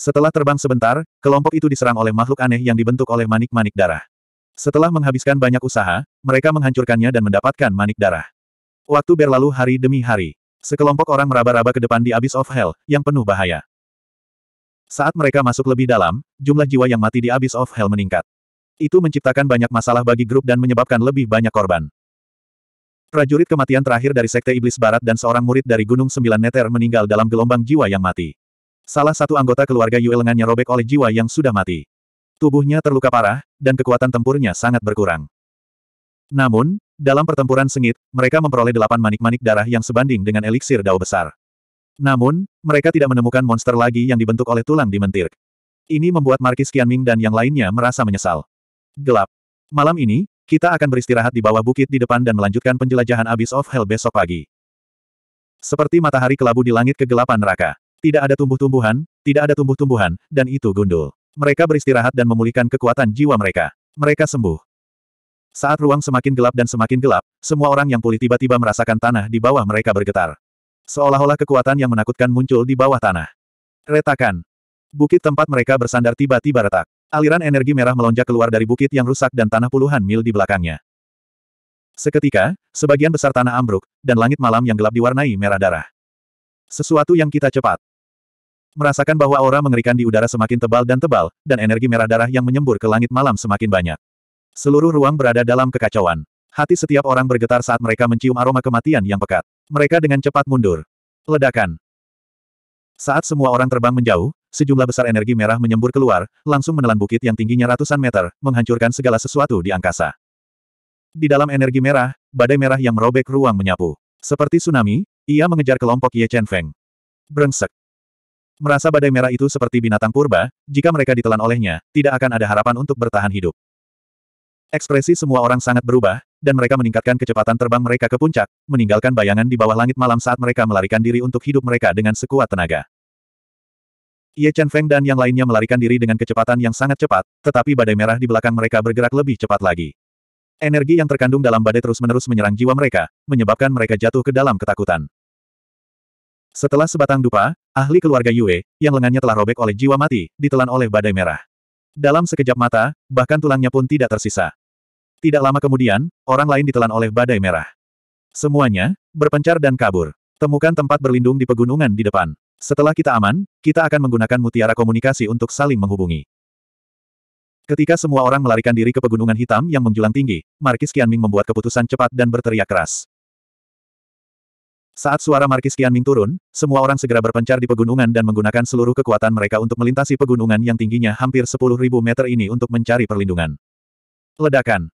Setelah terbang sebentar, kelompok itu diserang oleh makhluk aneh yang dibentuk oleh manik-manik darah. Setelah menghabiskan banyak usaha, mereka menghancurkannya dan mendapatkan manik darah. Waktu berlalu hari demi hari. Sekelompok orang meraba-raba ke depan di Abyss of Hell, yang penuh bahaya. Saat mereka masuk lebih dalam, jumlah jiwa yang mati di Abyss of Hell meningkat. Itu menciptakan banyak masalah bagi grup dan menyebabkan lebih banyak korban. Prajurit kematian terakhir dari Sekte Iblis Barat dan seorang murid dari Gunung Sembilan Neter meninggal dalam gelombang jiwa yang mati. Salah satu anggota keluarga Yue lengannya robek oleh jiwa yang sudah mati. Tubuhnya terluka parah, dan kekuatan tempurnya sangat berkurang. Namun, dalam pertempuran sengit, mereka memperoleh delapan manik-manik darah yang sebanding dengan eliksir dao besar. Namun, mereka tidak menemukan monster lagi yang dibentuk oleh tulang di mentir. Ini membuat Markis Qianming dan yang lainnya merasa menyesal. Gelap. Malam ini, kita akan beristirahat di bawah bukit di depan dan melanjutkan penjelajahan Abyss of Hell besok pagi. Seperti matahari kelabu di langit kegelapan neraka. Tidak ada tumbuh-tumbuhan, tidak ada tumbuh-tumbuhan, dan itu gundul. Mereka beristirahat dan memulihkan kekuatan jiwa mereka. Mereka sembuh. Saat ruang semakin gelap dan semakin gelap, semua orang yang pulih tiba-tiba merasakan tanah di bawah mereka bergetar. Seolah-olah kekuatan yang menakutkan muncul di bawah tanah. Retakan. Bukit tempat mereka bersandar tiba-tiba retak. Aliran energi merah melonjak keluar dari bukit yang rusak dan tanah puluhan mil di belakangnya. Seketika, sebagian besar tanah ambruk, dan langit malam yang gelap diwarnai merah darah. Sesuatu yang kita cepat. Merasakan bahwa aura mengerikan di udara semakin tebal dan tebal, dan energi merah darah yang menyembur ke langit malam semakin banyak. Seluruh ruang berada dalam kekacauan. Hati setiap orang bergetar saat mereka mencium aroma kematian yang pekat. Mereka dengan cepat mundur. Ledakan. Saat semua orang terbang menjauh, sejumlah besar energi merah menyembur keluar, langsung menelan bukit yang tingginya ratusan meter, menghancurkan segala sesuatu di angkasa. Di dalam energi merah, badai merah yang merobek ruang menyapu. Seperti tsunami, ia mengejar kelompok Ye Chen Feng. Brengsek. Merasa badai merah itu seperti binatang purba, jika mereka ditelan olehnya, tidak akan ada harapan untuk bertahan hidup. Ekspresi semua orang sangat berubah, dan mereka meningkatkan kecepatan terbang mereka ke puncak, meninggalkan bayangan di bawah langit malam saat mereka melarikan diri untuk hidup mereka dengan sekuat tenaga. Ye Chen Feng dan yang lainnya melarikan diri dengan kecepatan yang sangat cepat, tetapi badai merah di belakang mereka bergerak lebih cepat lagi. Energi yang terkandung dalam badai terus-menerus menyerang jiwa mereka, menyebabkan mereka jatuh ke dalam ketakutan. Setelah sebatang dupa, ahli keluarga Yue, yang lengannya telah robek oleh jiwa mati, ditelan oleh badai merah. Dalam sekejap mata, bahkan tulangnya pun tidak tersisa. Tidak lama kemudian, orang lain ditelan oleh badai merah. Semuanya, berpencar dan kabur. Temukan tempat berlindung di pegunungan di depan. Setelah kita aman, kita akan menggunakan mutiara komunikasi untuk saling menghubungi. Ketika semua orang melarikan diri ke pegunungan hitam yang menjulang tinggi, Markis Ming membuat keputusan cepat dan berteriak keras. Saat suara Markis Qianming turun, semua orang segera berpencar di pegunungan dan menggunakan seluruh kekuatan mereka untuk melintasi pegunungan yang tingginya hampir 10.000 meter ini untuk mencari perlindungan. Ledakan.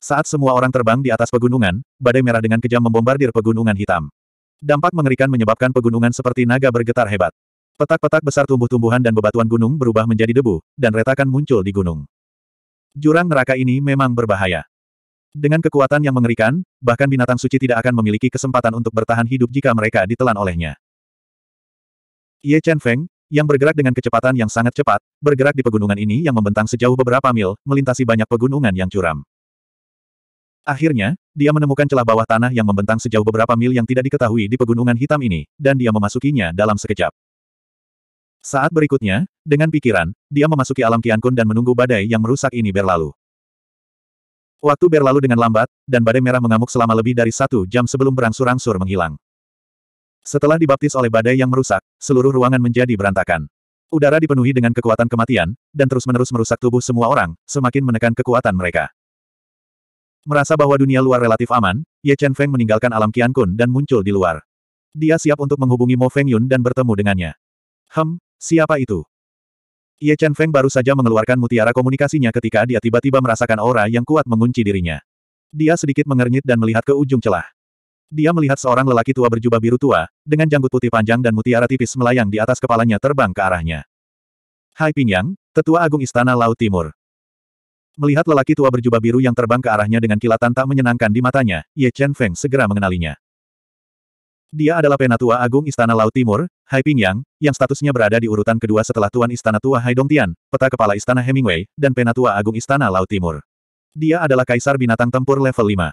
Saat semua orang terbang di atas pegunungan, badai merah dengan kejam membombardir pegunungan hitam. Dampak mengerikan menyebabkan pegunungan seperti naga bergetar hebat. Petak-petak besar tumbuh-tumbuhan dan bebatuan gunung berubah menjadi debu, dan retakan muncul di gunung. Jurang neraka ini memang berbahaya. Dengan kekuatan yang mengerikan, bahkan binatang suci tidak akan memiliki kesempatan untuk bertahan hidup jika mereka ditelan olehnya. Ye Chen Feng, yang bergerak dengan kecepatan yang sangat cepat, bergerak di pegunungan ini yang membentang sejauh beberapa mil, melintasi banyak pegunungan yang curam. Akhirnya, dia menemukan celah bawah tanah yang membentang sejauh beberapa mil yang tidak diketahui di pegunungan hitam ini, dan dia memasukinya dalam sekejap. Saat berikutnya, dengan pikiran, dia memasuki alam Kiankun dan menunggu badai yang merusak ini berlalu. Waktu berlalu dengan lambat, dan badai merah mengamuk selama lebih dari satu jam sebelum berangsur-angsur menghilang. Setelah dibaptis oleh badai yang merusak, seluruh ruangan menjadi berantakan. Udara dipenuhi dengan kekuatan kematian, dan terus-menerus merusak tubuh semua orang, semakin menekan kekuatan mereka. Merasa bahwa dunia luar relatif aman, Ye Chen Feng meninggalkan alam Qian Kun dan muncul di luar. Dia siap untuk menghubungi Mo Feng Yun dan bertemu dengannya. Hem, siapa itu? Ye Chen Feng baru saja mengeluarkan mutiara komunikasinya ketika dia tiba-tiba merasakan aura yang kuat mengunci dirinya. Dia sedikit mengernyit dan melihat ke ujung celah. Dia melihat seorang lelaki tua berjubah biru tua, dengan janggut putih panjang dan mutiara tipis melayang di atas kepalanya terbang ke arahnya. Hai Yang, Tetua Agung Istana Laut Timur. Melihat lelaki tua berjubah biru yang terbang ke arahnya dengan kilatan tak menyenangkan di matanya, Ye Chen Feng segera mengenalinya. Dia adalah penatua agung Istana Laut Timur, Hai Pingyang, yang statusnya berada di urutan kedua setelah Tuan Istana Tua Hai Dongtian, peta kepala Istana Hemingway, dan penatua agung Istana Laut Timur. Dia adalah kaisar binatang tempur level 5.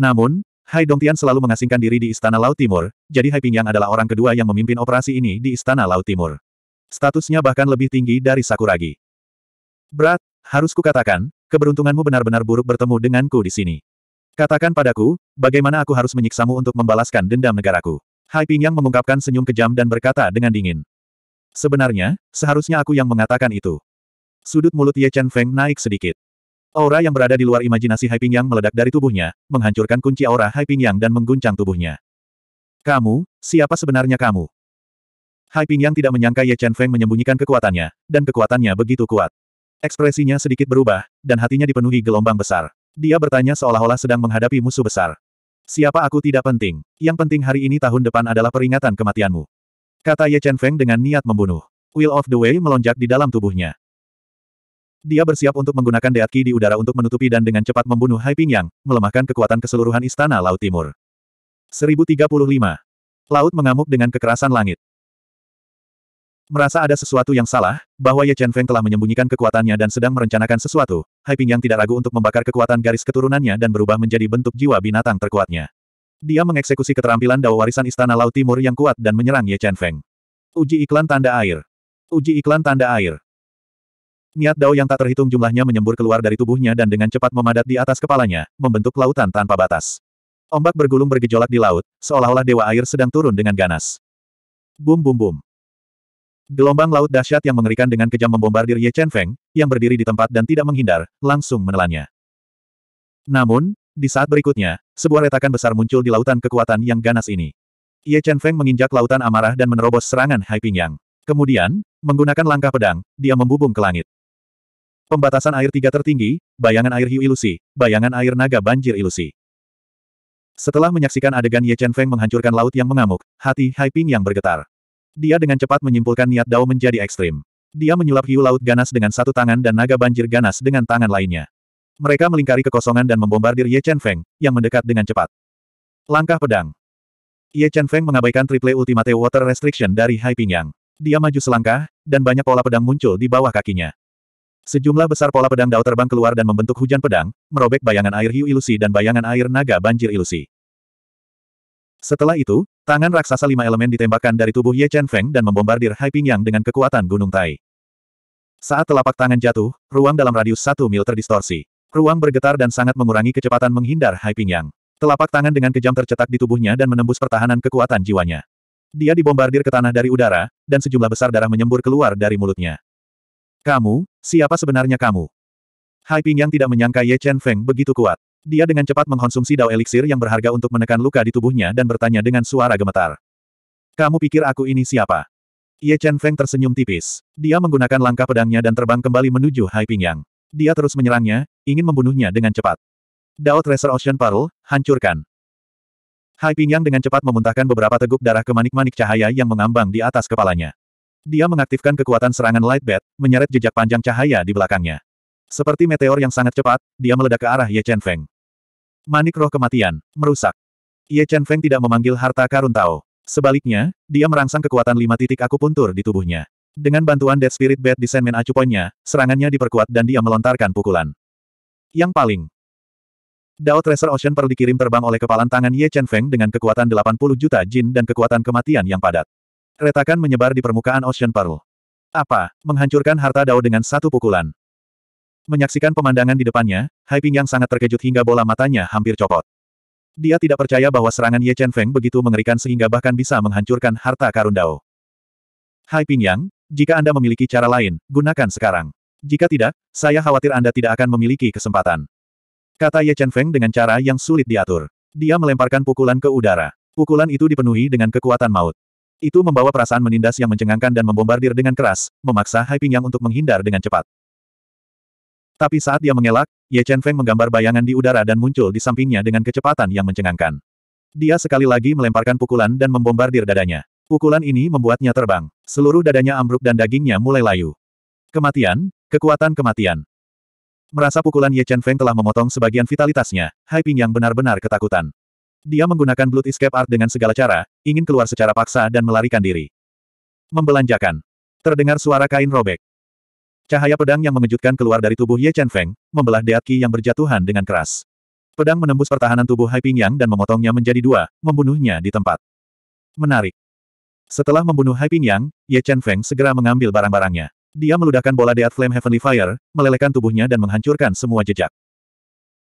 Namun, Hai Dongtian selalu mengasingkan diri di Istana Laut Timur, jadi Hai Pingyang adalah orang kedua yang memimpin operasi ini di Istana Laut Timur. Statusnya bahkan lebih tinggi dari Sakuragi. Berat, harus kukatakan, keberuntunganmu benar-benar buruk bertemu denganku di sini. Katakan padaku, bagaimana aku harus menyiksamu untuk membalaskan dendam negaraku? Hai Pingyang mengungkapkan senyum kejam dan berkata dengan dingin. Sebenarnya, seharusnya aku yang mengatakan itu. Sudut mulut Ye Chen Feng naik sedikit. Aura yang berada di luar imajinasi Hai Pingyang meledak dari tubuhnya, menghancurkan kunci aura Hai Pingyang dan mengguncang tubuhnya. Kamu, siapa sebenarnya kamu? Hai Pingyang tidak menyangka Ye Chen Feng menyembunyikan kekuatannya, dan kekuatannya begitu kuat. Ekspresinya sedikit berubah, dan hatinya dipenuhi gelombang besar. Dia bertanya seolah-olah sedang menghadapi musuh besar. Siapa aku tidak penting. Yang penting hari ini tahun depan adalah peringatan kematianmu. Kata Ye Chen Feng dengan niat membunuh. Will of the Way melonjak di dalam tubuhnya. Dia bersiap untuk menggunakan Deat di udara untuk menutupi dan dengan cepat membunuh Hai Ping Yang, melemahkan kekuatan keseluruhan Istana Laut Timur. 1035. Laut mengamuk dengan kekerasan langit. Merasa ada sesuatu yang salah, bahwa Ye Chen Feng telah menyembunyikan kekuatannya dan sedang merencanakan sesuatu, Hai Pingyang tidak ragu untuk membakar kekuatan garis keturunannya dan berubah menjadi bentuk jiwa binatang terkuatnya. Dia mengeksekusi keterampilan Dao Warisan Istana Laut Timur yang kuat dan menyerang Ye Chen Feng. Uji iklan tanda air. Uji iklan tanda air. Niat Dao yang tak terhitung jumlahnya menyembur keluar dari tubuhnya dan dengan cepat memadat di atas kepalanya, membentuk lautan tanpa batas. Ombak bergulung bergejolak di laut, seolah-olah dewa air sedang turun dengan ganas. Bum bum bum. Gelombang laut dahsyat yang mengerikan dengan kejam membombardir Ye Chen Feng, yang berdiri di tempat dan tidak menghindar, langsung menelannya. Namun, di saat berikutnya, sebuah retakan besar muncul di lautan kekuatan yang ganas ini. Ye Chen Feng menginjak lautan amarah dan menerobos serangan Hai Ping Yang. Kemudian, menggunakan langkah pedang, dia membubung ke langit. Pembatasan air tiga tertinggi, bayangan air hiu ilusi, bayangan air naga banjir ilusi. Setelah menyaksikan adegan Ye Chen Feng menghancurkan laut yang mengamuk, hati Hai Ping Yang bergetar. Dia dengan cepat menyimpulkan niat Dao menjadi ekstrim. Dia menyulap hiu laut ganas dengan satu tangan dan naga banjir ganas dengan tangan lainnya. Mereka melingkari kekosongan dan membombardir Ye Chen Feng, yang mendekat dengan cepat. Langkah pedang. Ye Chen Feng mengabaikan triple ultimate water restriction dari Hai Pingyang. Dia maju selangkah, dan banyak pola pedang muncul di bawah kakinya. Sejumlah besar pola pedang Dao terbang keluar dan membentuk hujan pedang, merobek bayangan air hiu ilusi dan bayangan air naga banjir ilusi. Setelah itu, Tangan raksasa lima elemen ditembakkan dari tubuh Ye Chen Feng dan membombardir Haiping Yang dengan kekuatan gunung tai. Saat telapak tangan jatuh, ruang dalam radius satu mil terdistorsi. Ruang bergetar dan sangat mengurangi kecepatan menghindar Haiping Yang. Telapak tangan dengan kejam tercetak di tubuhnya dan menembus pertahanan kekuatan jiwanya. Dia dibombardir ke tanah dari udara, dan sejumlah besar darah menyembur keluar dari mulutnya. Kamu, siapa sebenarnya kamu? Haiping Yang tidak menyangka Ye Chen Feng begitu kuat. Dia dengan cepat mengkonsumsi dao eliksir yang berharga untuk menekan luka di tubuhnya dan bertanya dengan suara gemetar. Kamu pikir aku ini siapa? Ye Chen Feng tersenyum tipis. Dia menggunakan langkah pedangnya dan terbang kembali menuju Hai Yang. Dia terus menyerangnya, ingin membunuhnya dengan cepat. Dao Tracer Ocean Pearl, hancurkan. Hai Yang dengan cepat memuntahkan beberapa teguk darah ke manik-manik cahaya yang mengambang di atas kepalanya. Dia mengaktifkan kekuatan serangan Light Bat, menyeret jejak panjang cahaya di belakangnya. Seperti meteor yang sangat cepat, dia meledak ke arah Ye Chen Feng. Manik roh kematian, merusak. Ye Chen Feng tidak memanggil harta karun Tao. Sebaliknya, dia merangsang kekuatan lima titik aku puntur di tubuhnya. Dengan bantuan Dead Spirit Bad Descendment Acuponnya, serangannya diperkuat dan dia melontarkan pukulan. Yang paling Dao Tracer Ocean Pearl dikirim terbang oleh kepalan tangan Ye Chen Feng dengan kekuatan 80 juta jin dan kekuatan kematian yang padat. Retakan menyebar di permukaan Ocean Pearl. Apa? Menghancurkan harta Dao dengan satu pukulan. Menyaksikan pemandangan di depannya, Hai yang sangat terkejut hingga bola matanya hampir copot. Dia tidak percaya bahwa serangan Ye Chen Feng begitu mengerikan sehingga bahkan bisa menghancurkan harta karun Dao. Hai Pingyang, jika Anda memiliki cara lain, gunakan sekarang. Jika tidak, saya khawatir Anda tidak akan memiliki kesempatan. Kata Ye Chen Feng dengan cara yang sulit diatur. Dia melemparkan pukulan ke udara. Pukulan itu dipenuhi dengan kekuatan maut. Itu membawa perasaan menindas yang mencengangkan dan membombardir dengan keras, memaksa Hai Yang untuk menghindar dengan cepat. Tapi saat dia mengelak, Ye Chen Feng menggambar bayangan di udara dan muncul di sampingnya dengan kecepatan yang mencengangkan. Dia sekali lagi melemparkan pukulan dan membombardir dadanya. Pukulan ini membuatnya terbang. Seluruh dadanya ambruk dan dagingnya mulai layu. Kematian, kekuatan kematian. Merasa pukulan Ye Chen Feng telah memotong sebagian vitalitasnya, Hai Ping yang benar-benar ketakutan. Dia menggunakan Blood Escape Art dengan segala cara, ingin keluar secara paksa dan melarikan diri. Membelanjakan. Terdengar suara kain robek. Cahaya pedang yang mengejutkan keluar dari tubuh Ye Chen Feng, membelah Deat Qi yang berjatuhan dengan keras. Pedang menembus pertahanan tubuh Hai Ping Yang dan memotongnya menjadi dua, membunuhnya di tempat. Menarik. Setelah membunuh Hai Ping Yang, Ye Chen Feng segera mengambil barang-barangnya. Dia meludahkan bola Deat Flame Heavenly Fire, melelehkan tubuhnya dan menghancurkan semua jejak.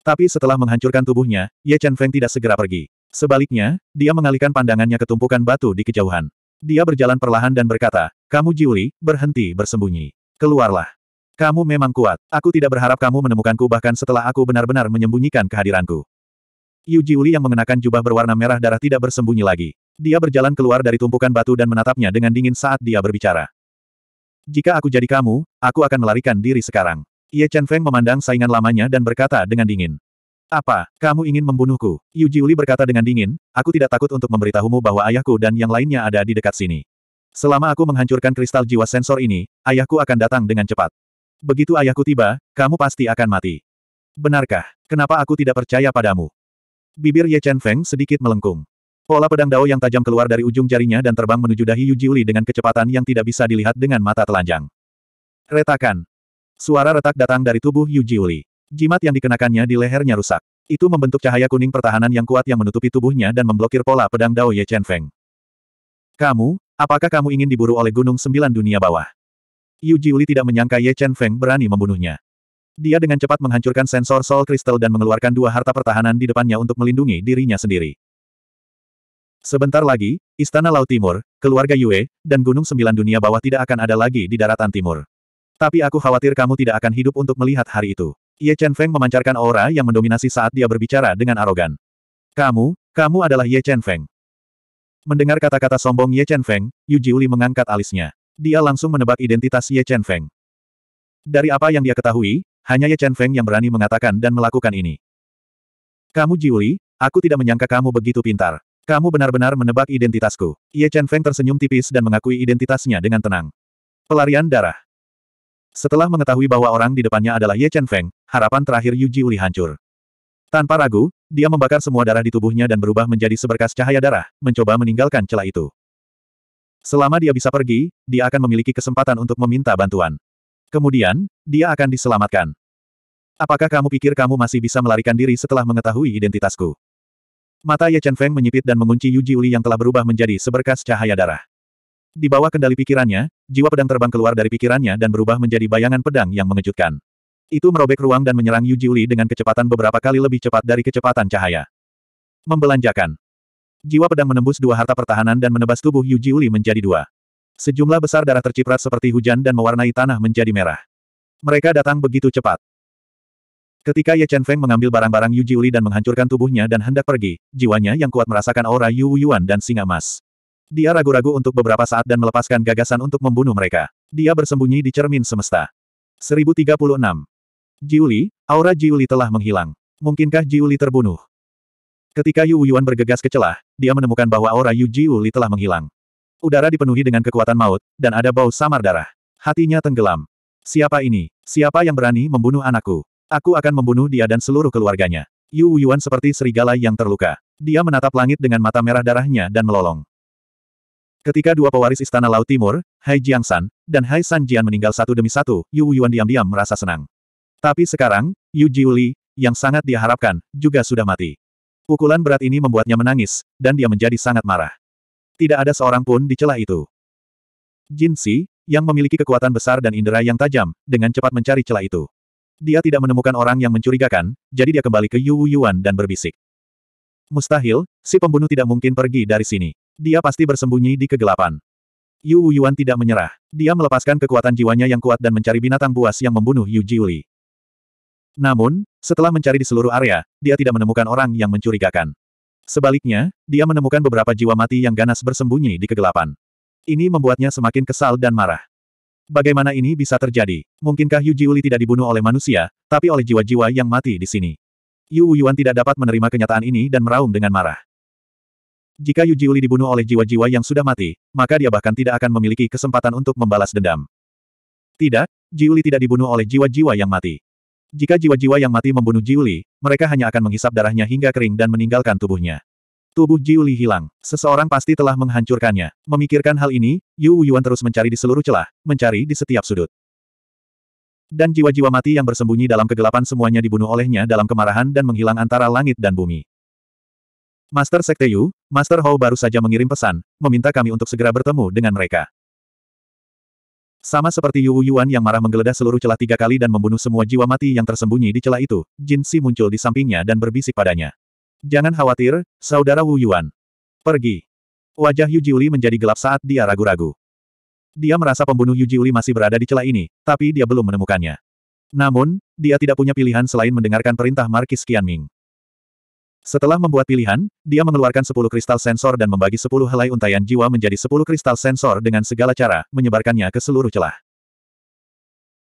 Tapi setelah menghancurkan tubuhnya, Ye Chen Feng tidak segera pergi. Sebaliknya, dia mengalihkan pandangannya ke tumpukan batu di kejauhan. Dia berjalan perlahan dan berkata, Kamu Jiuli, berhenti bersembunyi. Keluarlah. Kamu memang kuat. Aku tidak berharap kamu menemukanku bahkan setelah aku benar-benar menyembunyikan kehadiranku. Yu Jiuli yang mengenakan jubah berwarna merah darah tidak bersembunyi lagi. Dia berjalan keluar dari tumpukan batu dan menatapnya dengan dingin saat dia berbicara. Jika aku jadi kamu, aku akan melarikan diri sekarang. Ye Chen Feng memandang saingan lamanya dan berkata dengan dingin. Apa, kamu ingin membunuhku? Yu Jiuli berkata dengan dingin, aku tidak takut untuk memberitahumu bahwa ayahku dan yang lainnya ada di dekat sini. Selama aku menghancurkan kristal jiwa sensor ini, ayahku akan datang dengan cepat begitu ayahku tiba, kamu pasti akan mati. Benarkah? Kenapa aku tidak percaya padamu? Bibir Ye Chen Feng sedikit melengkung. Pola pedang dao yang tajam keluar dari ujung jarinya dan terbang menuju dahi Yu Jiuli dengan kecepatan yang tidak bisa dilihat dengan mata telanjang. Retakan. Suara retak datang dari tubuh Yu Jiuli. Jimat yang dikenakannya di lehernya rusak. Itu membentuk cahaya kuning pertahanan yang kuat yang menutupi tubuhnya dan memblokir pola pedang dao Ye Chen Feng. Kamu, apakah kamu ingin diburu oleh Gunung Sembilan Dunia Bawah? Yu Jiuli tidak menyangka Ye Chen Feng berani membunuhnya. Dia dengan cepat menghancurkan sensor Soul Crystal dan mengeluarkan dua harta pertahanan di depannya untuk melindungi dirinya sendiri. Sebentar lagi, Istana Laut Timur, keluarga Yue, dan Gunung Sembilan Dunia Bawah tidak akan ada lagi di daratan timur. Tapi aku khawatir kamu tidak akan hidup untuk melihat hari itu. Ye Chen Feng memancarkan aura yang mendominasi saat dia berbicara dengan arogan. Kamu, kamu adalah Ye Chen Feng. Mendengar kata-kata sombong Ye Chen Feng, Yu Jiuli mengangkat alisnya. Dia langsung menebak identitas Ye Chen Feng. Dari apa yang dia ketahui, hanya Ye Chen Feng yang berani mengatakan dan melakukan ini. Kamu Jiuli, aku tidak menyangka kamu begitu pintar. Kamu benar-benar menebak identitasku. Ye Chen Feng tersenyum tipis dan mengakui identitasnya dengan tenang. Pelarian darah. Setelah mengetahui bahwa orang di depannya adalah Ye Chen Feng, harapan terakhir Yu Jiuli hancur. Tanpa ragu, dia membakar semua darah di tubuhnya dan berubah menjadi seberkas cahaya darah, mencoba meninggalkan celah itu. Selama dia bisa pergi, dia akan memiliki kesempatan untuk meminta bantuan. Kemudian, dia akan diselamatkan. Apakah kamu pikir kamu masih bisa melarikan diri setelah mengetahui identitasku? Mata Ye Chen Feng menyipit dan mengunci Yu Jiuli yang telah berubah menjadi seberkas cahaya darah. Di bawah kendali pikirannya, jiwa pedang terbang keluar dari pikirannya dan berubah menjadi bayangan pedang yang mengejutkan. Itu merobek ruang dan menyerang Yu Jiuli dengan kecepatan beberapa kali lebih cepat dari kecepatan cahaya. Membelanjakan. Jiwa pedang menembus dua harta pertahanan dan menebas tubuh Yu Jiuli menjadi dua. Sejumlah besar darah terciprat seperti hujan dan mewarnai tanah menjadi merah. Mereka datang begitu cepat. Ketika Ye Chen Feng mengambil barang-barang Yu Jiuli dan menghancurkan tubuhnya dan hendak pergi, jiwanya yang kuat merasakan aura Yu Yuan dan singa emas. Dia ragu-ragu untuk beberapa saat dan melepaskan gagasan untuk membunuh mereka. Dia bersembunyi di cermin semesta. 1036. Jiuli, aura Jiuli telah menghilang. Mungkinkah Jiuli terbunuh? Ketika Yu Yuan bergegas ke celah, dia menemukan bahwa aura Yu Jiuli telah menghilang. Udara dipenuhi dengan kekuatan maut, dan ada bau samar darah. Hatinya tenggelam. Siapa ini? Siapa yang berani membunuh anakku? Aku akan membunuh dia dan seluruh keluarganya. Yu Yuan seperti serigala yang terluka. Dia menatap langit dengan mata merah darahnya dan melolong. Ketika dua pewaris Istana Laut Timur, Hai Jiangsan, dan Hai San Jian meninggal satu demi satu, Yu Yuan diam-diam merasa senang. Tapi sekarang, Yu Jiuli, yang sangat diharapkan, juga sudah mati. Pukulan berat ini membuatnya menangis, dan dia menjadi sangat marah. Tidak ada seorang pun di celah itu. Jin Si, yang memiliki kekuatan besar dan indera yang tajam, dengan cepat mencari celah itu. Dia tidak menemukan orang yang mencurigakan, jadi dia kembali ke Yu Yuan dan berbisik. Mustahil, si pembunuh tidak mungkin pergi dari sini. Dia pasti bersembunyi di kegelapan. Yu Yuan tidak menyerah. Dia melepaskan kekuatan jiwanya yang kuat dan mencari binatang buas yang membunuh Yu Jiuli. Namun, setelah mencari di seluruh area, dia tidak menemukan orang yang mencurigakan. Sebaliknya, dia menemukan beberapa jiwa mati yang ganas bersembunyi di kegelapan. Ini membuatnya semakin kesal dan marah. Bagaimana ini bisa terjadi? Mungkinkah Yu Jiuli tidak dibunuh oleh manusia, tapi oleh jiwa-jiwa yang mati di sini? Yu Yuan tidak dapat menerima kenyataan ini dan meraung dengan marah. Jika Yu Jiuli dibunuh oleh jiwa-jiwa yang sudah mati, maka dia bahkan tidak akan memiliki kesempatan untuk membalas dendam. Tidak, Jiuli tidak dibunuh oleh jiwa-jiwa yang mati. Jika jiwa-jiwa yang mati membunuh Jiuli, mereka hanya akan menghisap darahnya hingga kering dan meninggalkan tubuhnya. Tubuh Jiuli hilang. Seseorang pasti telah menghancurkannya. Memikirkan hal ini, Yu Yuan terus mencari di seluruh celah, mencari di setiap sudut. Dan jiwa-jiwa mati yang bersembunyi dalam kegelapan semuanya dibunuh olehnya dalam kemarahan dan menghilang antara langit dan bumi. Master Sekte Yu, Master Hou baru saja mengirim pesan, meminta kami untuk segera bertemu dengan mereka. Sama seperti Yu Yuan yang marah menggeledah seluruh celah tiga kali dan membunuh semua jiwa mati yang tersembunyi di celah itu, Jin Si muncul di sampingnya dan berbisik padanya. Jangan khawatir, saudara Wu Yuan. Pergi. Wajah Yu Jiuli menjadi gelap saat dia ragu-ragu. Dia merasa pembunuh Yu Jiuli masih berada di celah ini, tapi dia belum menemukannya. Namun, dia tidak punya pilihan selain mendengarkan perintah Markis Qianming. Setelah membuat pilihan, dia mengeluarkan sepuluh kristal sensor dan membagi sepuluh helai untayan jiwa menjadi sepuluh kristal sensor dengan segala cara, menyebarkannya ke seluruh celah.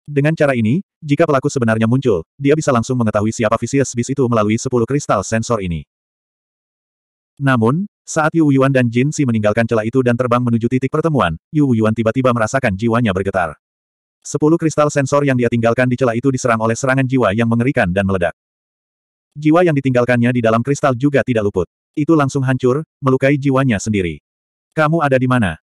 Dengan cara ini, jika pelaku sebenarnya muncul, dia bisa langsung mengetahui siapa Vicious Beast itu melalui sepuluh kristal sensor ini. Namun, saat Yu Yuan dan Jin Si meninggalkan celah itu dan terbang menuju titik pertemuan, Yu Yuan tiba-tiba merasakan jiwanya bergetar. Sepuluh kristal sensor yang dia tinggalkan di celah itu diserang oleh serangan jiwa yang mengerikan dan meledak. Jiwa yang ditinggalkannya di dalam kristal juga tidak luput. Itu langsung hancur, melukai jiwanya sendiri. Kamu ada di mana?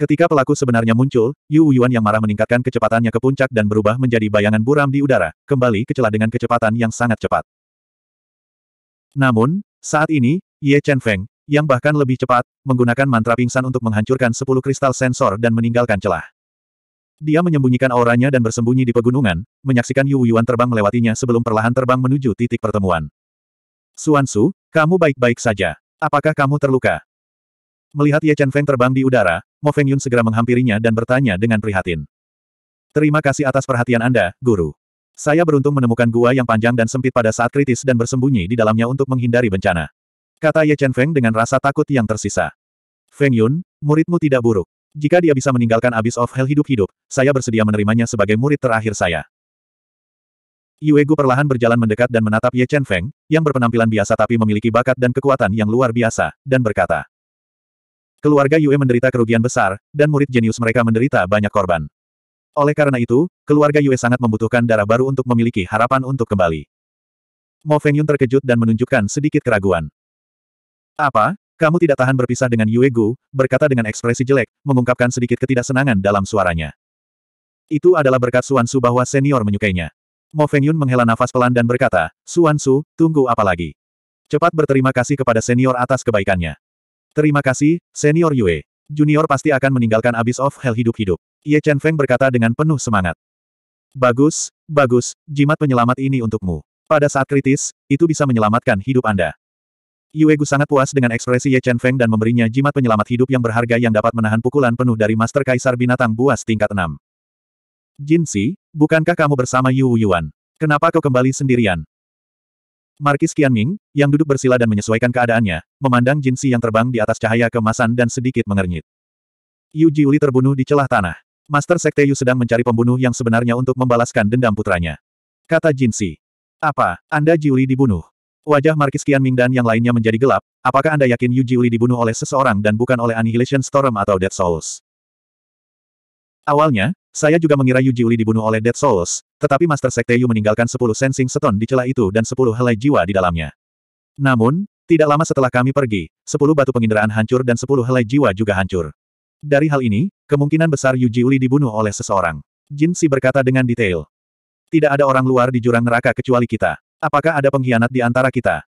Ketika pelaku sebenarnya muncul, Yu Yuan yang marah meningkatkan kecepatannya ke puncak dan berubah menjadi bayangan buram di udara, kembali ke celah dengan kecepatan yang sangat cepat. Namun, saat ini, Ye Chen Feng, yang bahkan lebih cepat, menggunakan mantra pingsan untuk menghancurkan sepuluh kristal sensor dan meninggalkan celah. Dia menyembunyikan auranya dan bersembunyi di pegunungan, menyaksikan Yu Yuan terbang melewatinya sebelum perlahan terbang menuju titik pertemuan. Suan Su, kamu baik-baik saja. Apakah kamu terluka? Melihat Ye Chen Feng terbang di udara, Mo Feng Yun segera menghampirinya dan bertanya dengan prihatin. Terima kasih atas perhatian Anda, Guru. Saya beruntung menemukan gua yang panjang dan sempit pada saat kritis dan bersembunyi di dalamnya untuk menghindari bencana. Kata Ye Chen Feng dengan rasa takut yang tersisa. Feng Yun, muridmu tidak buruk. Jika dia bisa meninggalkan Abyss of Hell hidup-hidup, saya bersedia menerimanya sebagai murid terakhir saya. Yu'e Gu perlahan berjalan mendekat dan menatap Ye Chen Feng, yang berpenampilan biasa tapi memiliki bakat dan kekuatan yang luar biasa, dan berkata. Keluarga Yue menderita kerugian besar, dan murid jenius mereka menderita banyak korban. Oleh karena itu, keluarga Yue sangat membutuhkan darah baru untuk memiliki harapan untuk kembali. Mo Feng Yun terkejut dan menunjukkan sedikit keraguan. Apa, kamu tidak tahan berpisah dengan Yue Gu, berkata dengan ekspresi jelek, mengungkapkan sedikit ketidaksenangan dalam suaranya. Itu adalah berkat Suan Su bahwa senior menyukainya. Mo Feng Yun menghela nafas pelan dan berkata, Suan Su, tunggu apa lagi? Cepat berterima kasih kepada senior atas kebaikannya. Terima kasih, senior Yue. Junior pasti akan meninggalkan Abyss of Hell hidup-hidup. Ye Chen Feng berkata dengan penuh semangat. Bagus, bagus, jimat penyelamat ini untukmu. Pada saat kritis, itu bisa menyelamatkan hidup Anda. Yue Gu sangat puas dengan ekspresi Ye Chen Feng dan memberinya jimat penyelamat hidup yang berharga yang dapat menahan pukulan penuh dari Master Kaisar Binatang Buas tingkat 6. Jin Si, bukankah kamu bersama Yu Yuan? Kenapa kau kembali sendirian? Markis Qianming, yang duduk bersila dan menyesuaikan keadaannya, memandang Jin Si yang terbang di atas cahaya kemasan dan sedikit mengernyit. Yu Jiuli terbunuh di celah tanah. Master Sekte Yu sedang mencari pembunuh yang sebenarnya untuk membalaskan dendam putranya. Kata Jin Si. Apa, Anda Jiuli dibunuh? Wajah Markis kian Ming dan yang lainnya menjadi gelap, apakah Anda yakin Yu Jiuli dibunuh oleh seseorang dan bukan oleh Annihilation Storm atau Dead Souls? Awalnya, saya juga mengira Yu Jiuli dibunuh oleh Dead Souls, tetapi Master Sekte Yu meninggalkan 10 sensing stone di celah itu dan 10 helai jiwa di dalamnya. Namun, tidak lama setelah kami pergi, 10 batu penginderaan hancur dan 10 helai jiwa juga hancur. Dari hal ini, kemungkinan besar Yu Jiuli dibunuh oleh seseorang. Jin Si berkata dengan detail. Tidak ada orang luar di jurang neraka kecuali kita. Apakah ada pengkhianat di antara kita?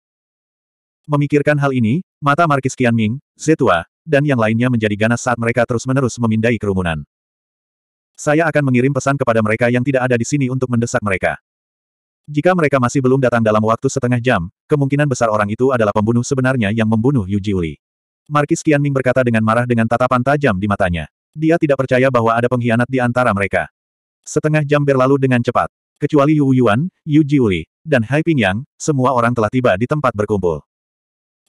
Memikirkan hal ini, mata Markis Qianming, Zetua, dan yang lainnya menjadi ganas saat mereka terus-menerus memindai kerumunan. Saya akan mengirim pesan kepada mereka yang tidak ada di sini untuk mendesak mereka. Jika mereka masih belum datang dalam waktu setengah jam, kemungkinan besar orang itu adalah pembunuh sebenarnya yang membunuh Yu Jiuli. Markis Qianming berkata dengan marah dengan tatapan tajam di matanya. Dia tidak percaya bahwa ada pengkhianat di antara mereka. Setengah jam berlalu dengan cepat. Kecuali Yu Yuan, Yu Jiuli, dan Hai Pingyang, semua orang telah tiba di tempat berkumpul.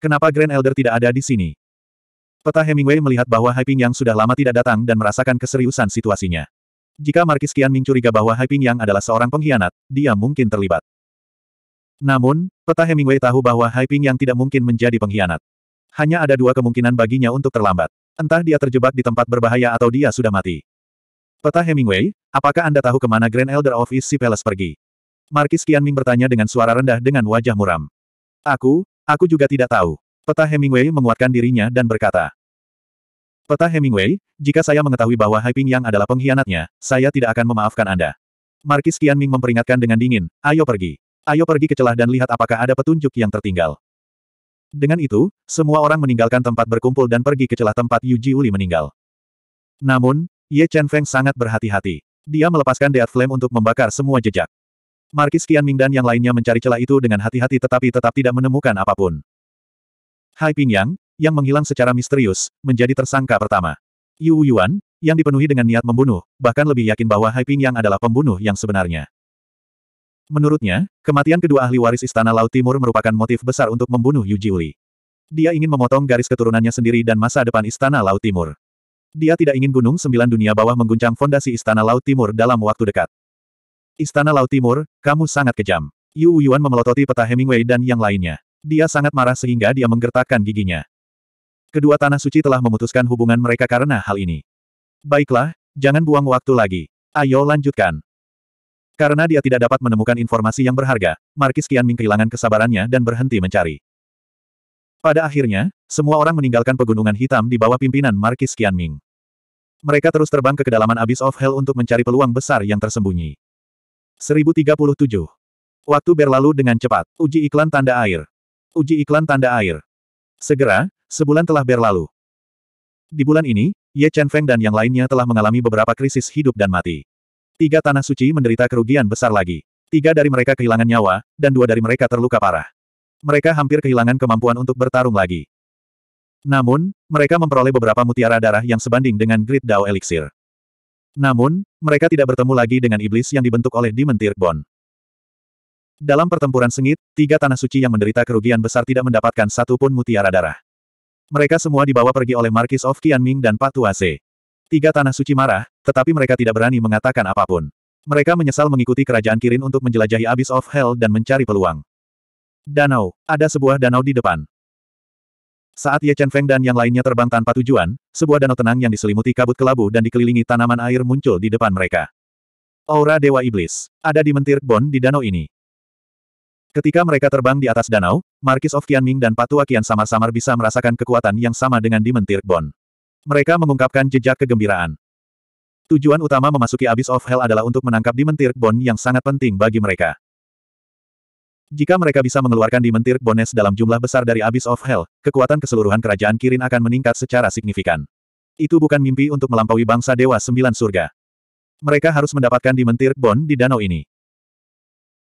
Kenapa Grand Elder tidak ada di sini? Peta Hemingway melihat bahwa Hai Pingyang sudah lama tidak datang dan merasakan keseriusan situasinya. Jika Markis Kian Ming curiga bahwa Hai Pingyang adalah seorang pengkhianat, dia mungkin terlibat. Namun, peta Hemingway tahu bahwa Hai Pingyang tidak mungkin menjadi pengkhianat. Hanya ada dua kemungkinan baginya untuk terlambat. Entah dia terjebak di tempat berbahaya atau dia sudah mati. Peta Hemingway, apakah Anda tahu kemana Grand Elder of East Sea Palace pergi? Markis Qianming bertanya dengan suara rendah dengan wajah muram. Aku, aku juga tidak tahu. Peta Hemingway menguatkan dirinya dan berkata. Peta Hemingway, jika saya mengetahui bahwa Haiping Yang adalah pengkhianatnya, saya tidak akan memaafkan Anda. Markis Qianming memperingatkan dengan dingin, ayo pergi. Ayo pergi ke celah dan lihat apakah ada petunjuk yang tertinggal. Dengan itu, semua orang meninggalkan tempat berkumpul dan pergi ke celah tempat Yu Jiuli meninggal. Namun, Ye Chen Feng sangat berhati-hati. Dia melepaskan Death Flame untuk membakar semua jejak. Markis Ming dan yang lainnya mencari celah itu dengan hati-hati tetapi tetap tidak menemukan apapun. Hai Pingyang, yang menghilang secara misterius, menjadi tersangka pertama. Yu Yuan, yang dipenuhi dengan niat membunuh, bahkan lebih yakin bahwa Hai Pingyang adalah pembunuh yang sebenarnya. Menurutnya, kematian kedua ahli waris Istana Laut Timur merupakan motif besar untuk membunuh Yu Jiuli. Dia ingin memotong garis keturunannya sendiri dan masa depan Istana Laut Timur. Dia tidak ingin Gunung Sembilan Dunia Bawah mengguncang fondasi Istana Laut Timur dalam waktu dekat. Istana Laut Timur, kamu sangat kejam. Yu Yuan memelototi peta Hemingway dan yang lainnya. Dia sangat marah sehingga dia menggertakkan giginya. Kedua tanah suci telah memutuskan hubungan mereka karena hal ini. Baiklah, jangan buang waktu lagi. Ayo lanjutkan. Karena dia tidak dapat menemukan informasi yang berharga, Markis Qianming kehilangan kesabarannya dan berhenti mencari. Pada akhirnya, semua orang meninggalkan pegunungan hitam di bawah pimpinan Markis Qianming. Mereka terus terbang ke kedalaman Abyss of Hell untuk mencari peluang besar yang tersembunyi. 1037. Waktu berlalu dengan cepat. Uji iklan tanda air. Uji iklan tanda air. Segera, sebulan telah berlalu. Di bulan ini, Ye Chen Feng dan yang lainnya telah mengalami beberapa krisis hidup dan mati. Tiga tanah suci menderita kerugian besar lagi. Tiga dari mereka kehilangan nyawa, dan dua dari mereka terluka parah. Mereka hampir kehilangan kemampuan untuk bertarung lagi. Namun, mereka memperoleh beberapa mutiara darah yang sebanding dengan Great Dao Elixir. Namun, mereka tidak bertemu lagi dengan iblis yang dibentuk oleh Demon Tirkbon. Dalam pertempuran sengit, tiga tanah suci yang menderita kerugian besar tidak mendapatkan satu pun mutiara darah. Mereka semua dibawa pergi oleh Markis of Qianming dan Pak Tuase. Tiga tanah suci marah, tetapi mereka tidak berani mengatakan apapun. Mereka menyesal mengikuti kerajaan Kirin untuk menjelajahi Abyss of Hell dan mencari peluang. Danau, ada sebuah danau di depan. Saat Ye Chen Feng dan yang lainnya terbang tanpa tujuan, sebuah danau tenang yang diselimuti kabut kelabu dan dikelilingi tanaman air muncul di depan mereka. Aura Dewa Iblis. Ada di mentir Bon di danau ini. Ketika mereka terbang di atas danau, Markis of Tianming dan Patua Kian samar-samar bisa merasakan kekuatan yang sama dengan di mentir Bon. Mereka mengungkapkan jejak kegembiraan. Tujuan utama memasuki Abyss of Hell adalah untuk menangkap di mentir Bon yang sangat penting bagi mereka. Jika mereka bisa mengeluarkan dimentir bones dalam jumlah besar dari Abyss of Hell, kekuatan keseluruhan kerajaan Kirin akan meningkat secara signifikan. Itu bukan mimpi untuk melampaui bangsa Dewa Sembilan Surga. Mereka harus mendapatkan dimentir bon di danau ini.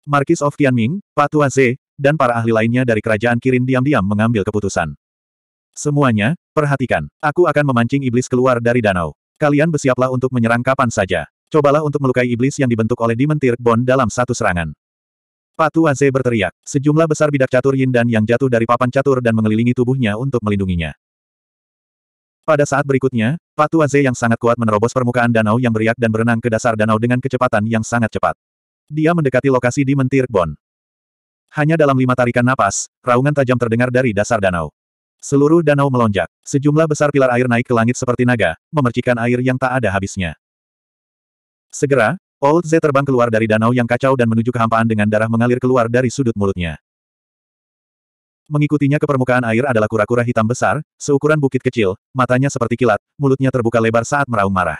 Markis of Tianming, Pak tua Ze, dan para ahli lainnya dari kerajaan Kirin diam-diam mengambil keputusan. Semuanya, perhatikan. Aku akan memancing iblis keluar dari danau. Kalian bersiaplah untuk menyerang kapan saja. Cobalah untuk melukai iblis yang dibentuk oleh dimentir bon dalam satu serangan. Patu Wanze berteriak. Sejumlah besar bidak catur yin dan yang jatuh dari papan catur dan mengelilingi tubuhnya untuk melindunginya. Pada saat berikutnya, Patu Wanze yang sangat kuat menerobos permukaan danau yang beriak dan berenang ke dasar danau dengan kecepatan yang sangat cepat. Dia mendekati lokasi di mentir Bon. Hanya dalam lima tarikan napas, raungan tajam terdengar dari dasar danau. Seluruh danau melonjak. Sejumlah besar pilar air naik ke langit seperti naga, memercikan air yang tak ada habisnya. Segera, Old Z terbang keluar dari danau yang kacau dan menuju kehampaan dengan darah mengalir keluar dari sudut mulutnya. Mengikutinya ke permukaan air adalah kura-kura hitam besar, seukuran bukit kecil, matanya seperti kilat, mulutnya terbuka lebar saat meraung marah.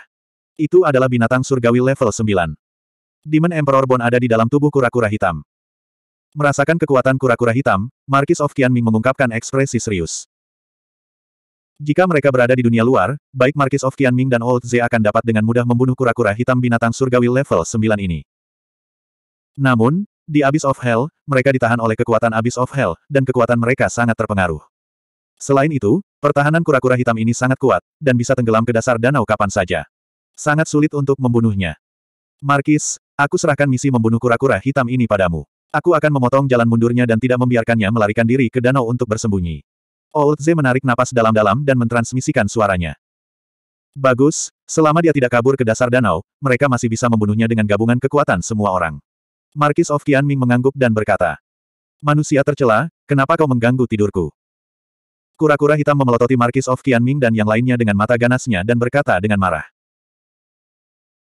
Itu adalah binatang surgawi level 9. Demon Emperor Bon ada di dalam tubuh kura-kura hitam. Merasakan kekuatan kura-kura hitam, Markis of Qianming mengungkapkan ekspresi serius. Jika mereka berada di dunia luar, baik Markis of Qianming dan Old Ze akan dapat dengan mudah membunuh kura-kura hitam binatang surgawi level 9 ini. Namun, di Abyss of Hell, mereka ditahan oleh kekuatan Abyss of Hell, dan kekuatan mereka sangat terpengaruh. Selain itu, pertahanan kura-kura hitam ini sangat kuat, dan bisa tenggelam ke dasar danau kapan saja. Sangat sulit untuk membunuhnya. Markis, aku serahkan misi membunuh kura-kura hitam ini padamu. Aku akan memotong jalan mundurnya dan tidak membiarkannya melarikan diri ke danau untuk bersembunyi. Old Z menarik napas dalam-dalam dan mentransmisikan suaranya. Bagus, selama dia tidak kabur ke dasar danau, mereka masih bisa membunuhnya dengan gabungan kekuatan semua orang. Markis of Qianming mengangguk dan berkata. Manusia tercela, kenapa kau mengganggu tidurku? Kura-kura hitam memelototi Markis of Qianming dan yang lainnya dengan mata ganasnya dan berkata dengan marah.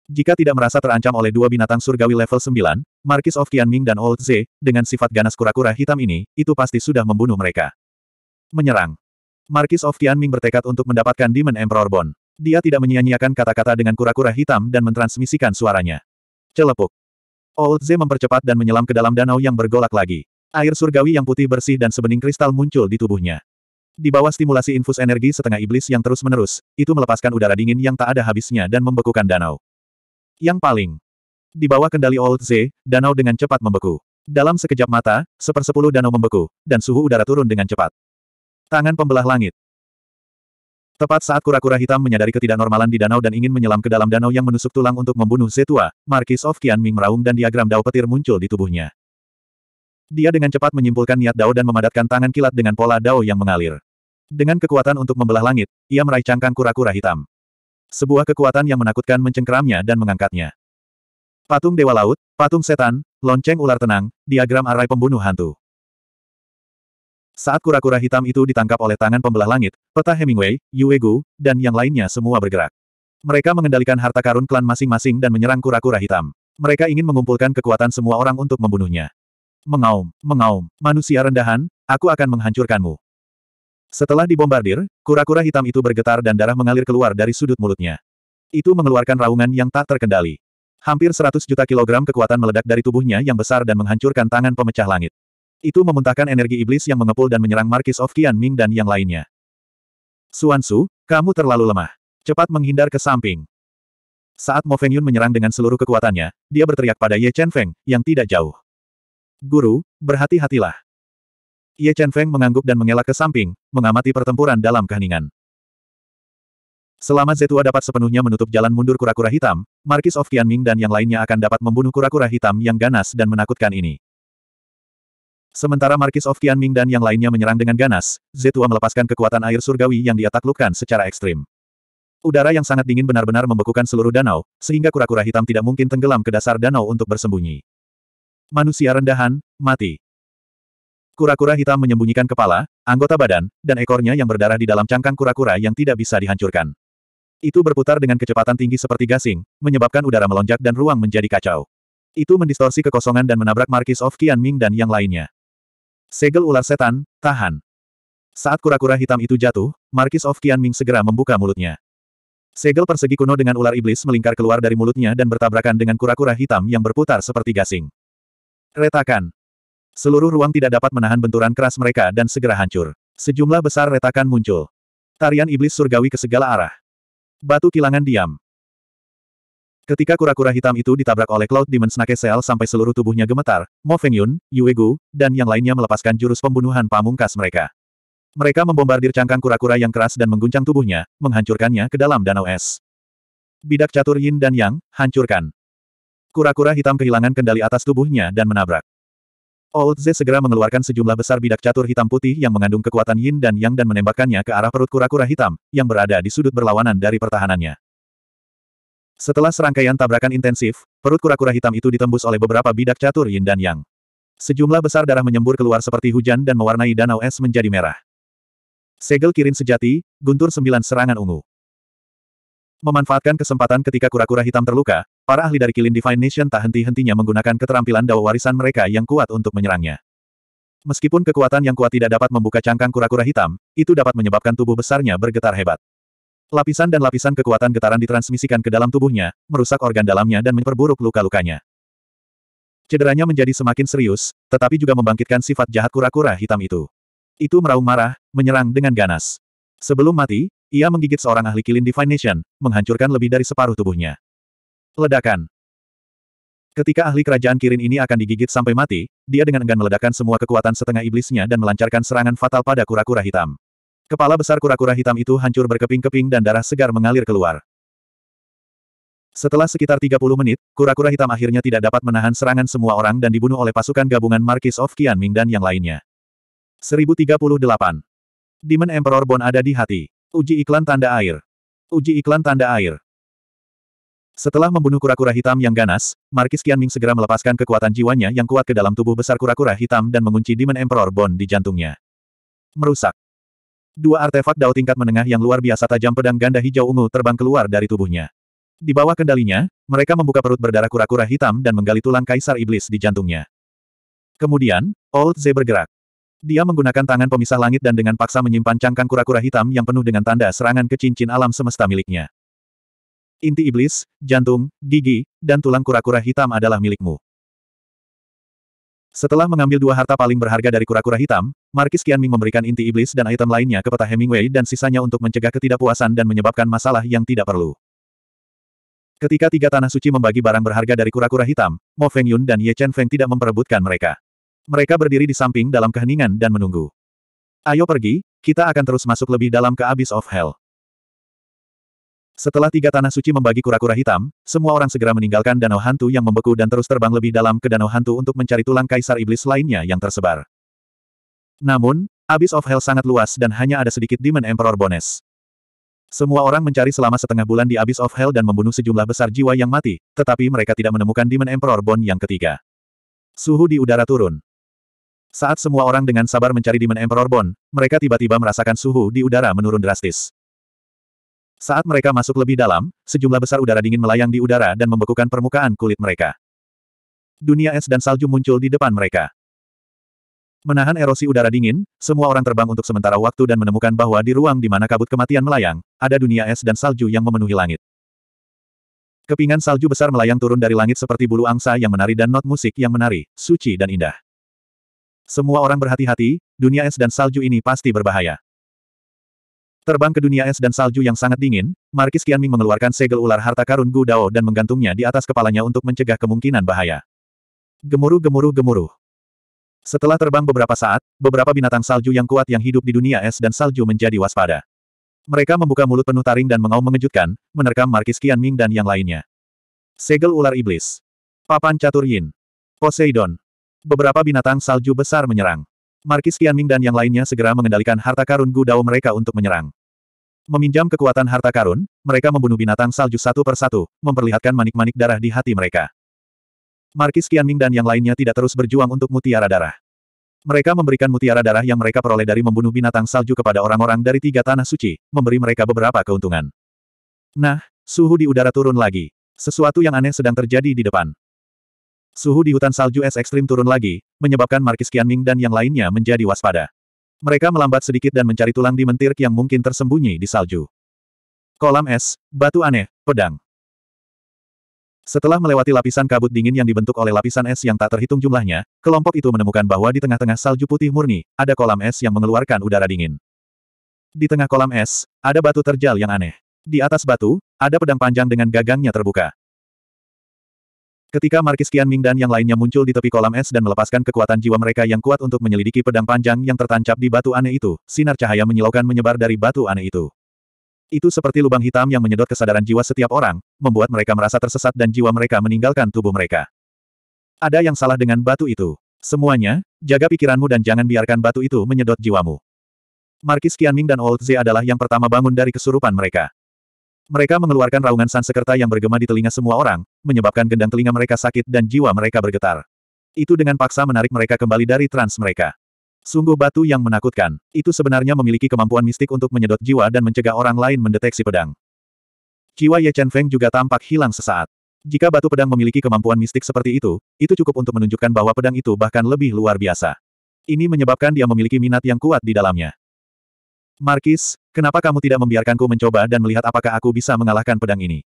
Jika tidak merasa terancam oleh dua binatang surgawi level 9, Markis of Qianming dan Old Z dengan sifat ganas kura-kura hitam ini, itu pasti sudah membunuh mereka. Menyerang. Markis of Tianming bertekad untuk mendapatkan Demon Emperor Bone. Dia tidak menyia-nyiakan kata-kata dengan kura-kura hitam dan mentransmisikan suaranya. Celepuk. Old Ze mempercepat dan menyelam ke dalam danau yang bergolak lagi. Air surgawi yang putih bersih dan sebening kristal muncul di tubuhnya. Di bawah stimulasi infus energi setengah iblis yang terus-menerus, itu melepaskan udara dingin yang tak ada habisnya dan membekukan danau. Yang paling. Di bawah kendali Old Z, danau dengan cepat membeku. Dalam sekejap mata, sepersepuluh danau membeku, dan suhu udara turun dengan cepat. Tangan pembelah langit. Tepat saat kura-kura hitam menyadari ketidaknormalan di danau dan ingin menyelam ke dalam danau yang menusuk tulang untuk membunuh Zetua, Marquis of Qianming meraung dan diagram dao petir muncul di tubuhnya. Dia dengan cepat menyimpulkan niat dao dan memadatkan tangan kilat dengan pola dao yang mengalir. Dengan kekuatan untuk membelah langit, ia meraih cangkang kura-kura hitam. Sebuah kekuatan yang menakutkan mencengkeramnya dan mengangkatnya. Patung Dewa Laut, Patung Setan, Lonceng Ular Tenang, Diagram Arai Pembunuh Hantu. Saat kura-kura hitam itu ditangkap oleh tangan pembelah langit, peta Hemingway, Yuegu, dan yang lainnya semua bergerak. Mereka mengendalikan harta karun klan masing-masing dan menyerang kura-kura hitam. Mereka ingin mengumpulkan kekuatan semua orang untuk membunuhnya. Mengaum, mengaum, manusia rendahan, aku akan menghancurkanmu. Setelah dibombardir, kura-kura hitam itu bergetar dan darah mengalir keluar dari sudut mulutnya. Itu mengeluarkan raungan yang tak terkendali. Hampir 100 juta kilogram kekuatan meledak dari tubuhnya yang besar dan menghancurkan tangan pemecah langit. Itu memuntahkan energi iblis yang mengepul dan menyerang Markis of Qianming dan yang lainnya. Su, kamu terlalu lemah. Cepat menghindar ke samping. Saat Mo Feng Yun menyerang dengan seluruh kekuatannya, dia berteriak pada Ye Chen Feng, yang tidak jauh. Guru, berhati-hatilah. Ye Chen Feng mengangguk dan mengelak ke samping, mengamati pertempuran dalam keheningan. Selama Zetua dapat sepenuhnya menutup jalan mundur kura-kura hitam, Markis of Qianming dan yang lainnya akan dapat membunuh kura-kura hitam yang ganas dan menakutkan ini. Sementara Markis of Qianming dan yang lainnya menyerang dengan ganas, Zetua melepaskan kekuatan air surgawi yang dia taklukkan secara ekstrim. Udara yang sangat dingin benar-benar membekukan seluruh danau, sehingga kura-kura hitam tidak mungkin tenggelam ke dasar danau untuk bersembunyi. Manusia rendahan, mati. Kura-kura hitam menyembunyikan kepala, anggota badan, dan ekornya yang berdarah di dalam cangkang kura-kura yang tidak bisa dihancurkan. Itu berputar dengan kecepatan tinggi seperti gasing, menyebabkan udara melonjak dan ruang menjadi kacau. Itu mendistorsi kekosongan dan menabrak Markis of Qianming dan yang lainnya. Segel ular setan, tahan. Saat kura-kura hitam itu jatuh, Markis of Qianming segera membuka mulutnya. Segel persegi kuno dengan ular iblis melingkar keluar dari mulutnya dan bertabrakan dengan kura-kura hitam yang berputar seperti gasing. Retakan. Seluruh ruang tidak dapat menahan benturan keras mereka dan segera hancur. Sejumlah besar retakan muncul. Tarian iblis surgawi ke segala arah. Batu kilangan diam. Ketika kura-kura hitam itu ditabrak oleh Cloud Demon Snake Cell sampai seluruh tubuhnya gemetar, Mo Feng Yun, Yue Gu, dan yang lainnya melepaskan jurus pembunuhan pamungkas mereka. Mereka membombardir cangkang kura-kura yang keras dan mengguncang tubuhnya, menghancurkannya ke dalam danau es. Bidak catur Yin dan Yang, hancurkan. Kura-kura hitam kehilangan kendali atas tubuhnya dan menabrak. Old Z segera mengeluarkan sejumlah besar bidak catur hitam putih yang mengandung kekuatan Yin dan Yang dan menembakkannya ke arah perut kura-kura hitam, yang berada di sudut berlawanan dari pertahanannya. Setelah serangkaian tabrakan intensif, perut kura-kura hitam itu ditembus oleh beberapa bidak catur yin dan yang. Sejumlah besar darah menyembur keluar seperti hujan dan mewarnai danau es menjadi merah. Segel kirin sejati, guntur sembilan serangan ungu. Memanfaatkan kesempatan ketika kura-kura hitam terluka, para ahli dari Kilin Divine Nation tak henti-hentinya menggunakan keterampilan dawa warisan mereka yang kuat untuk menyerangnya. Meskipun kekuatan yang kuat tidak dapat membuka cangkang kura-kura hitam, itu dapat menyebabkan tubuh besarnya bergetar hebat. Lapisan dan lapisan kekuatan getaran ditransmisikan ke dalam tubuhnya, merusak organ dalamnya dan memperburuk luka-lukanya. Cederanya menjadi semakin serius, tetapi juga membangkitkan sifat jahat kura-kura hitam itu. Itu meraung marah, menyerang dengan ganas. Sebelum mati, ia menggigit seorang ahli kilin nation, menghancurkan lebih dari separuh tubuhnya. Ledakan. Ketika ahli kerajaan Kirin ini akan digigit sampai mati, dia dengan enggan meledakkan semua kekuatan setengah iblisnya dan melancarkan serangan fatal pada kura-kura hitam. Kepala besar kura-kura hitam itu hancur berkeping-keping dan darah segar mengalir keluar. Setelah sekitar 30 menit, kura-kura hitam akhirnya tidak dapat menahan serangan semua orang dan dibunuh oleh pasukan gabungan Marquis of Qianming dan yang lainnya. 1038. Demon Emperor Bon ada di hati. Uji iklan tanda air. Uji iklan tanda air. Setelah membunuh kura-kura hitam yang ganas, Markis Qianming segera melepaskan kekuatan jiwanya yang kuat ke dalam tubuh besar kura-kura hitam dan mengunci Demon Emperor Bon di jantungnya. Merusak. Dua artefak dao tingkat menengah yang luar biasa tajam pedang ganda hijau ungu terbang keluar dari tubuhnya. Di bawah kendalinya, mereka membuka perut berdarah kura-kura hitam dan menggali tulang kaisar iblis di jantungnya. Kemudian, Old Z bergerak. Dia menggunakan tangan pemisah langit dan dengan paksa menyimpan cangkang kura-kura hitam yang penuh dengan tanda serangan ke cincin alam semesta miliknya. Inti iblis, jantung, gigi, dan tulang kura-kura hitam adalah milikmu. Setelah mengambil dua harta paling berharga dari kura-kura hitam, Markis Qianming memberikan inti iblis dan item lainnya ke peta Hemingway dan sisanya untuk mencegah ketidakpuasan dan menyebabkan masalah yang tidak perlu. Ketika tiga tanah suci membagi barang berharga dari kura-kura hitam, Mo Feng Yun dan Ye Chen Feng tidak memperebutkan mereka. Mereka berdiri di samping dalam keheningan dan menunggu. Ayo pergi, kita akan terus masuk lebih dalam ke Abyss of Hell. Setelah tiga tanah suci membagi kura-kura hitam, semua orang segera meninggalkan danau hantu yang membeku dan terus terbang lebih dalam ke danau hantu untuk mencari tulang kaisar iblis lainnya yang tersebar. Namun, Abyss of Hell sangat luas dan hanya ada sedikit Demon Emperor Bones. Semua orang mencari selama setengah bulan di Abyss of Hell dan membunuh sejumlah besar jiwa yang mati, tetapi mereka tidak menemukan Demon Emperor Bone yang ketiga. Suhu di udara turun. Saat semua orang dengan sabar mencari Demon Emperor Bone, mereka tiba-tiba merasakan suhu di udara menurun drastis. Saat mereka masuk lebih dalam, sejumlah besar udara dingin melayang di udara dan membekukan permukaan kulit mereka. Dunia es dan salju muncul di depan mereka. Menahan erosi udara dingin, semua orang terbang untuk sementara waktu dan menemukan bahwa di ruang di mana kabut kematian melayang, ada dunia es dan salju yang memenuhi langit. Kepingan salju besar melayang turun dari langit seperti bulu angsa yang menari dan not musik yang menari, suci dan indah. Semua orang berhati-hati, dunia es dan salju ini pasti berbahaya. Terbang ke dunia es dan salju yang sangat dingin, Markis Qianming mengeluarkan segel ular harta karun Gu Dao dan menggantungnya di atas kepalanya untuk mencegah kemungkinan bahaya. Gemuruh gemuruh gemuruh. Setelah terbang beberapa saat, beberapa binatang salju yang kuat yang hidup di dunia es dan salju menjadi waspada. Mereka membuka mulut penuh taring dan mengaum mengejutkan, menerkam Markis Qianming dan yang lainnya. Segel ular iblis. Papan catur yin. Poseidon. Beberapa binatang salju besar menyerang. Markis Qianming dan yang lainnya segera mengendalikan harta karun Gu Dao mereka untuk menyerang. Meminjam kekuatan harta karun, mereka membunuh binatang salju satu persatu, memperlihatkan manik-manik darah di hati mereka. Markis Qianming dan yang lainnya tidak terus berjuang untuk mutiara darah. Mereka memberikan mutiara darah yang mereka peroleh dari membunuh binatang salju kepada orang-orang dari tiga tanah suci, memberi mereka beberapa keuntungan. Nah, suhu di udara turun lagi. Sesuatu yang aneh sedang terjadi di depan. Suhu di hutan salju es ekstrim turun lagi, menyebabkan Markis Qianming dan yang lainnya menjadi waspada. Mereka melambat sedikit dan mencari tulang di mentir yang mungkin tersembunyi di salju. Kolam es, batu aneh, pedang. Setelah melewati lapisan kabut dingin yang dibentuk oleh lapisan es yang tak terhitung jumlahnya, kelompok itu menemukan bahwa di tengah-tengah salju putih murni, ada kolam es yang mengeluarkan udara dingin. Di tengah kolam es, ada batu terjal yang aneh. Di atas batu, ada pedang panjang dengan gagangnya terbuka. Ketika Markis Kian Ming dan yang lainnya muncul di tepi kolam es dan melepaskan kekuatan jiwa mereka yang kuat untuk menyelidiki pedang panjang yang tertancap di batu aneh itu, sinar cahaya menyilaukan menyebar dari batu aneh itu. Itu seperti lubang hitam yang menyedot kesadaran jiwa setiap orang, membuat mereka merasa tersesat dan jiwa mereka meninggalkan tubuh mereka. Ada yang salah dengan batu itu. Semuanya, jaga pikiranmu dan jangan biarkan batu itu menyedot jiwamu. Markis Qianming dan Old Z adalah yang pertama bangun dari kesurupan mereka. Mereka mengeluarkan raungan sansekerta yang bergema di telinga semua orang, menyebabkan gendang telinga mereka sakit dan jiwa mereka bergetar. Itu dengan paksa menarik mereka kembali dari trans mereka. Sungguh batu yang menakutkan. Itu sebenarnya memiliki kemampuan mistik untuk menyedot jiwa dan mencegah orang lain mendeteksi pedang. Jiwa Ye Chen Feng juga tampak hilang sesaat. Jika batu pedang memiliki kemampuan mistik seperti itu, itu cukup untuk menunjukkan bahwa pedang itu bahkan lebih luar biasa. Ini menyebabkan dia memiliki minat yang kuat di dalamnya. Markis, kenapa kamu tidak membiarkanku mencoba dan melihat apakah aku bisa mengalahkan pedang ini?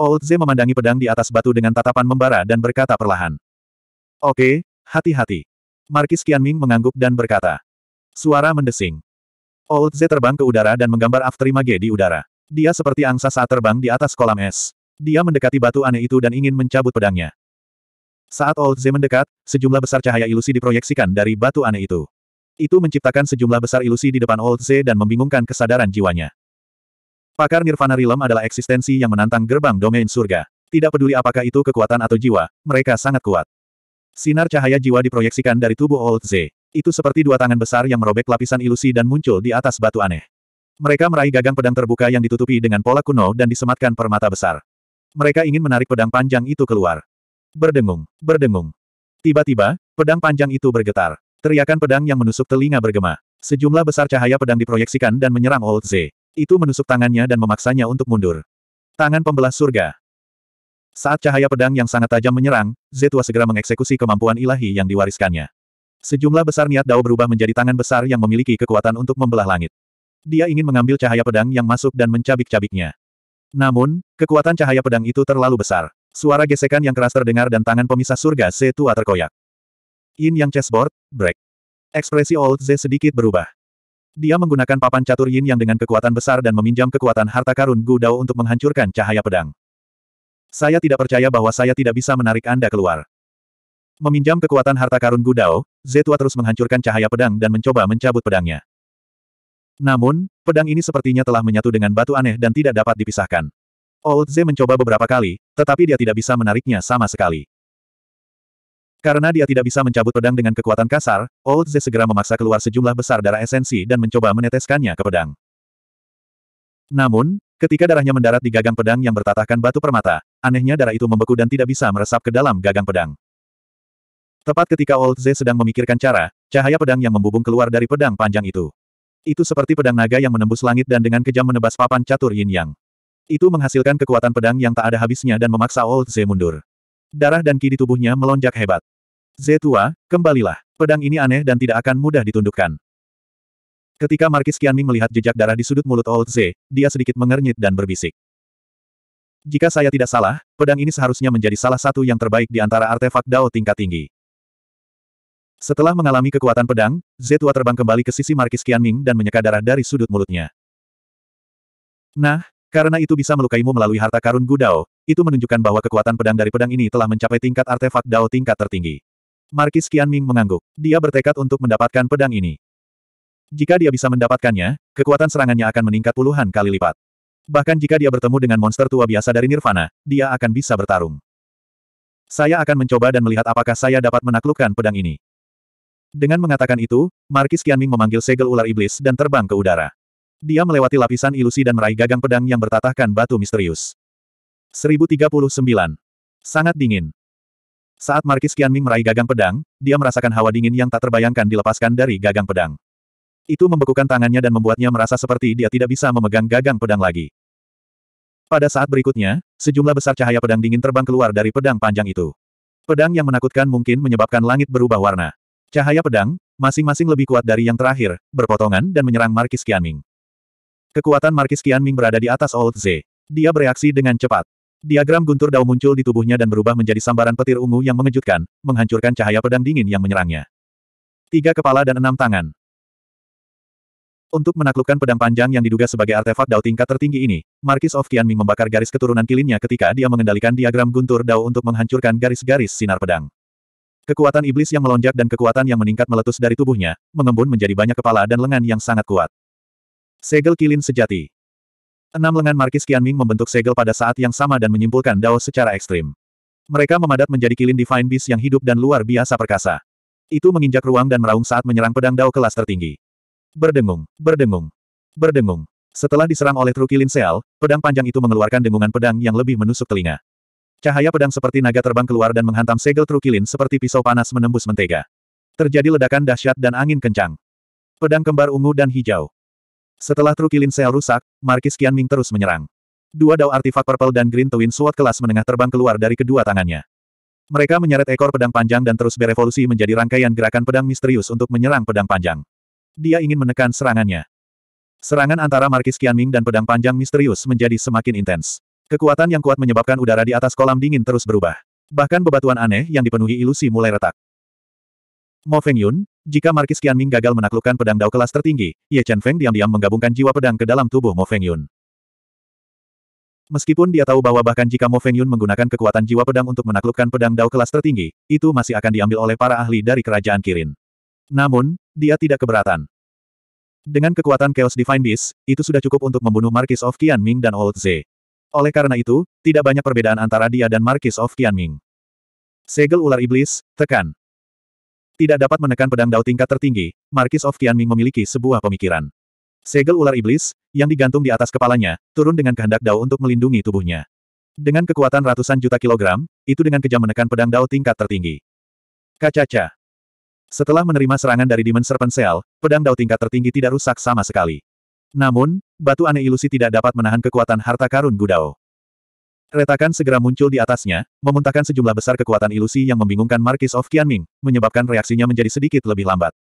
Old Z memandangi pedang di atas batu dengan tatapan membara dan berkata perlahan. Oke, hati-hati. Markis Qianming mengangguk dan berkata. Suara mendesing. Old Z terbang ke udara dan menggambar Aftrimage di udara. Dia seperti angsa saat terbang di atas kolam es. Dia mendekati batu aneh itu dan ingin mencabut pedangnya. Saat Old Z mendekat, sejumlah besar cahaya ilusi diproyeksikan dari batu aneh itu. Itu menciptakan sejumlah besar ilusi di depan Old Z dan membingungkan kesadaran jiwanya. Pakar Nirvana Realm adalah eksistensi yang menantang gerbang domain surga. Tidak peduli apakah itu kekuatan atau jiwa, mereka sangat kuat. Sinar cahaya jiwa diproyeksikan dari tubuh Old Z. Itu seperti dua tangan besar yang merobek lapisan ilusi dan muncul di atas batu aneh. Mereka meraih gagang pedang terbuka yang ditutupi dengan pola kuno dan disematkan permata besar. Mereka ingin menarik pedang panjang itu keluar. Berdengung, berdengung. Tiba-tiba, pedang panjang itu bergetar. Teriakan pedang yang menusuk telinga bergema. Sejumlah besar cahaya pedang diproyeksikan dan menyerang Old Z. Itu menusuk tangannya dan memaksanya untuk mundur. Tangan pembelah surga. Saat cahaya pedang yang sangat tajam menyerang, Z tua segera mengeksekusi kemampuan ilahi yang diwariskannya. Sejumlah besar niat Dao berubah menjadi tangan besar yang memiliki kekuatan untuk membelah langit. Dia ingin mengambil cahaya pedang yang masuk dan mencabik-cabiknya. Namun, kekuatan cahaya pedang itu terlalu besar. Suara gesekan yang keras terdengar dan tangan pemisah surga Zetua terkoyak. Yin Yang Chessboard, Break. Ekspresi Old Z sedikit berubah. Dia menggunakan papan catur Yin Yang dengan kekuatan besar dan meminjam kekuatan harta karun Gu Dao untuk menghancurkan cahaya pedang. Saya tidak percaya bahwa saya tidak bisa menarik Anda keluar. Meminjam kekuatan harta karun Gu Dao, Zetua terus menghancurkan cahaya pedang dan mencoba mencabut pedangnya. Namun, pedang ini sepertinya telah menyatu dengan batu aneh dan tidak dapat dipisahkan. Old Z mencoba beberapa kali, tetapi dia tidak bisa menariknya sama sekali. Karena dia tidak bisa mencabut pedang dengan kekuatan kasar, Old Z segera memaksa keluar sejumlah besar darah esensi dan mencoba meneteskannya ke pedang. Namun, ketika darahnya mendarat di gagang pedang yang bertatahkan batu permata, anehnya darah itu membeku dan tidak bisa meresap ke dalam gagang pedang. Tepat ketika Old Z sedang memikirkan cara, cahaya pedang yang membubung keluar dari pedang panjang itu. Itu seperti pedang naga yang menembus langit dan dengan kejam menebas papan catur yin yang. Itu menghasilkan kekuatan pedang yang tak ada habisnya dan memaksa Old Z mundur. Darah dan ki di tubuhnya melonjak hebat. Zetua, kembalilah. Pedang ini aneh dan tidak akan mudah ditundukkan. Ketika Markis Qianming melihat jejak darah di sudut mulut Old Z, dia sedikit mengernyit dan berbisik. Jika saya tidak salah, pedang ini seharusnya menjadi salah satu yang terbaik di antara artefak Dao tingkat tinggi. Setelah mengalami kekuatan pedang, Zetua terbang kembali ke sisi Markis Qianming dan menyeka darah dari sudut mulutnya. Nah, karena itu bisa melukaimu melalui harta karun Gu Dao, itu menunjukkan bahwa kekuatan pedang dari pedang ini telah mencapai tingkat artefak Dao tingkat tertinggi. Markis Qianming mengangguk. Dia bertekad untuk mendapatkan pedang ini. Jika dia bisa mendapatkannya, kekuatan serangannya akan meningkat puluhan kali lipat. Bahkan jika dia bertemu dengan monster tua biasa dari Nirvana, dia akan bisa bertarung. Saya akan mencoba dan melihat apakah saya dapat menaklukkan pedang ini. Dengan mengatakan itu, Markis Qianming memanggil segel ular iblis dan terbang ke udara. Dia melewati lapisan ilusi dan meraih gagang pedang yang bertatahkan batu misterius. 1039. Sangat dingin. Saat Markis Qianming meraih gagang pedang, dia merasakan hawa dingin yang tak terbayangkan dilepaskan dari gagang pedang. Itu membekukan tangannya dan membuatnya merasa seperti dia tidak bisa memegang gagang pedang lagi. Pada saat berikutnya, sejumlah besar cahaya pedang dingin terbang keluar dari pedang panjang itu. Pedang yang menakutkan mungkin menyebabkan langit berubah warna. Cahaya pedang, masing-masing lebih kuat dari yang terakhir, berpotongan dan menyerang Markis Qianming. Kekuatan Markis Qianming berada di atas Old Z. Dia bereaksi dengan cepat. Diagram guntur dao muncul di tubuhnya dan berubah menjadi sambaran petir ungu yang mengejutkan, menghancurkan cahaya pedang dingin yang menyerangnya. Tiga kepala dan enam tangan. Untuk menaklukkan pedang panjang yang diduga sebagai artefak dao tingkat tertinggi ini, Markis of Qianming membakar garis keturunan kilinnya ketika dia mengendalikan diagram guntur dao untuk menghancurkan garis-garis sinar pedang. Kekuatan iblis yang melonjak dan kekuatan yang meningkat meletus dari tubuhnya, mengembun menjadi banyak kepala dan lengan yang sangat kuat. Segel kilin sejati. Enam lengan Markis Qianming membentuk segel pada saat yang sama dan menyimpulkan Dao secara ekstrim. Mereka memadat menjadi kilin Divine Beast yang hidup dan luar biasa perkasa. Itu menginjak ruang dan meraung saat menyerang pedang Dao kelas tertinggi. Berdengung, berdengung, berdengung. Setelah diserang oleh True Kilin Seal, pedang panjang itu mengeluarkan dengungan pedang yang lebih menusuk telinga. Cahaya pedang seperti naga terbang keluar dan menghantam segel True Kilin seperti pisau panas menembus mentega. Terjadi ledakan dahsyat dan angin kencang. Pedang kembar ungu dan hijau. Setelah trukilin sel rusak, Markis Qianming terus menyerang. Dua dao artifak purple dan green twin sword kelas menengah terbang keluar dari kedua tangannya. Mereka menyeret ekor pedang panjang dan terus berevolusi menjadi rangkaian gerakan pedang misterius untuk menyerang pedang panjang. Dia ingin menekan serangannya. Serangan antara Markis Qianming dan pedang panjang misterius menjadi semakin intens. Kekuatan yang kuat menyebabkan udara di atas kolam dingin terus berubah. Bahkan bebatuan aneh yang dipenuhi ilusi mulai retak. Mo Fengyun, jika Markis Qianming gagal menaklukkan pedang Dao kelas tertinggi, Ye Chen Feng diam-diam menggabungkan jiwa pedang ke dalam tubuh Mo Feng Yun. Meskipun dia tahu bahwa bahkan jika Mo Feng Yun menggunakan kekuatan jiwa pedang untuk menaklukkan pedang Dao kelas tertinggi, itu masih akan diambil oleh para ahli dari kerajaan Kirin. Namun, dia tidak keberatan. Dengan kekuatan Chaos Divine Beast, itu sudah cukup untuk membunuh Markis of Qianming dan Old Ze. Oleh karena itu, tidak banyak perbedaan antara dia dan Markis of Qianming. Segel ular iblis, tekan. Tidak dapat menekan pedang dao tingkat tertinggi, Markis of Qianming memiliki sebuah pemikiran. Segel ular iblis, yang digantung di atas kepalanya, turun dengan kehendak dao untuk melindungi tubuhnya. Dengan kekuatan ratusan juta kilogram, itu dengan kejam menekan pedang dao tingkat tertinggi. Kacaca. Setelah menerima serangan dari Demon Serpent Cell, pedang dao tingkat tertinggi tidak rusak sama sekali. Namun, batu aneh ilusi tidak dapat menahan kekuatan harta karun Gudao. Retakan segera muncul di atasnya, memuntahkan sejumlah besar kekuatan ilusi yang membingungkan Markis of Qianming, menyebabkan reaksinya menjadi sedikit lebih lambat.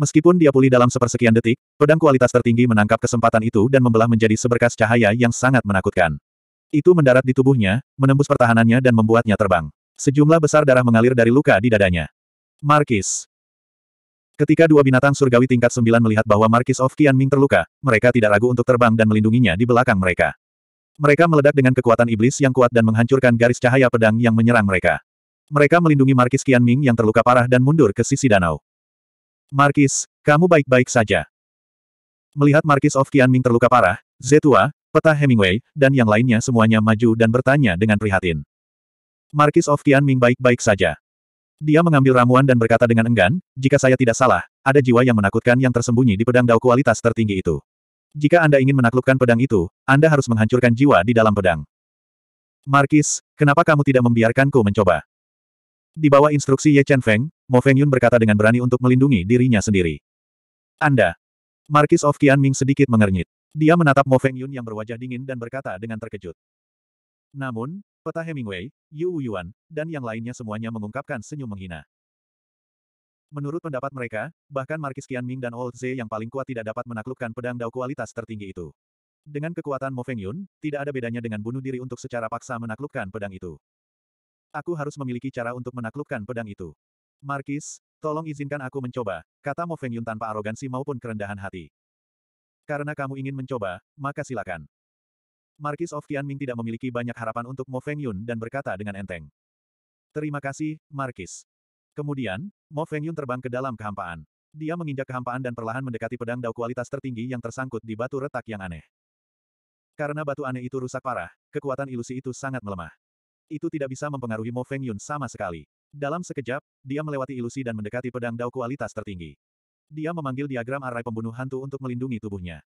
Meskipun dia pulih dalam sepersekian detik, pedang kualitas tertinggi menangkap kesempatan itu dan membelah menjadi seberkas cahaya yang sangat menakutkan. Itu mendarat di tubuhnya, menembus pertahanannya dan membuatnya terbang. Sejumlah besar darah mengalir dari luka di dadanya. Markis Ketika dua binatang surgawi tingkat sembilan melihat bahwa Markis of Qianming terluka, mereka tidak ragu untuk terbang dan melindunginya di belakang mereka. Mereka meledak dengan kekuatan iblis yang kuat dan menghancurkan garis cahaya pedang yang menyerang mereka. Mereka melindungi Markis Qianming yang terluka parah dan mundur ke sisi danau. Markis, kamu baik-baik saja. Melihat Markis of Qianming terluka parah, Zetua, Peta Hemingway, dan yang lainnya semuanya maju dan bertanya dengan prihatin. Markis of Qianming baik-baik saja. Dia mengambil ramuan dan berkata dengan enggan, jika saya tidak salah, ada jiwa yang menakutkan yang tersembunyi di pedang dao kualitas tertinggi itu. Jika Anda ingin menaklukkan pedang itu, Anda harus menghancurkan jiwa di dalam pedang. Markis, kenapa kamu tidak membiarkanku mencoba? Di bawah instruksi Ye Chen Feng, Mo Feng Yun berkata dengan berani untuk melindungi dirinya sendiri. Anda. Markis of Qian Ming sedikit mengernyit. Dia menatap Mo Feng Yun yang berwajah dingin dan berkata dengan terkejut. Namun, peta Hemingway, Yu Yuan, dan yang lainnya semuanya mengungkapkan senyum menghina. Menurut pendapat mereka, bahkan Markis Qianming dan Old Ze yang paling kuat tidak dapat menaklukkan pedang dao kualitas tertinggi itu. Dengan kekuatan Mo Feng Yun, tidak ada bedanya dengan bunuh diri untuk secara paksa menaklukkan pedang itu. Aku harus memiliki cara untuk menaklukkan pedang itu. Markis, tolong izinkan aku mencoba, kata Mo Feng Yun tanpa arogansi maupun kerendahan hati. Karena kamu ingin mencoba, maka silakan. Markis of Ming tidak memiliki banyak harapan untuk Mo Feng Yun dan berkata dengan enteng. Terima kasih, Markis. Kemudian, Mo Feng Yun terbang ke dalam kehampaan. Dia menginjak kehampaan dan perlahan mendekati pedang dao kualitas tertinggi yang tersangkut di batu retak yang aneh. Karena batu aneh itu rusak parah, kekuatan ilusi itu sangat melemah. Itu tidak bisa mempengaruhi Mo Feng Yun sama sekali. Dalam sekejap, dia melewati ilusi dan mendekati pedang dao kualitas tertinggi. Dia memanggil diagram arai pembunuh hantu untuk melindungi tubuhnya.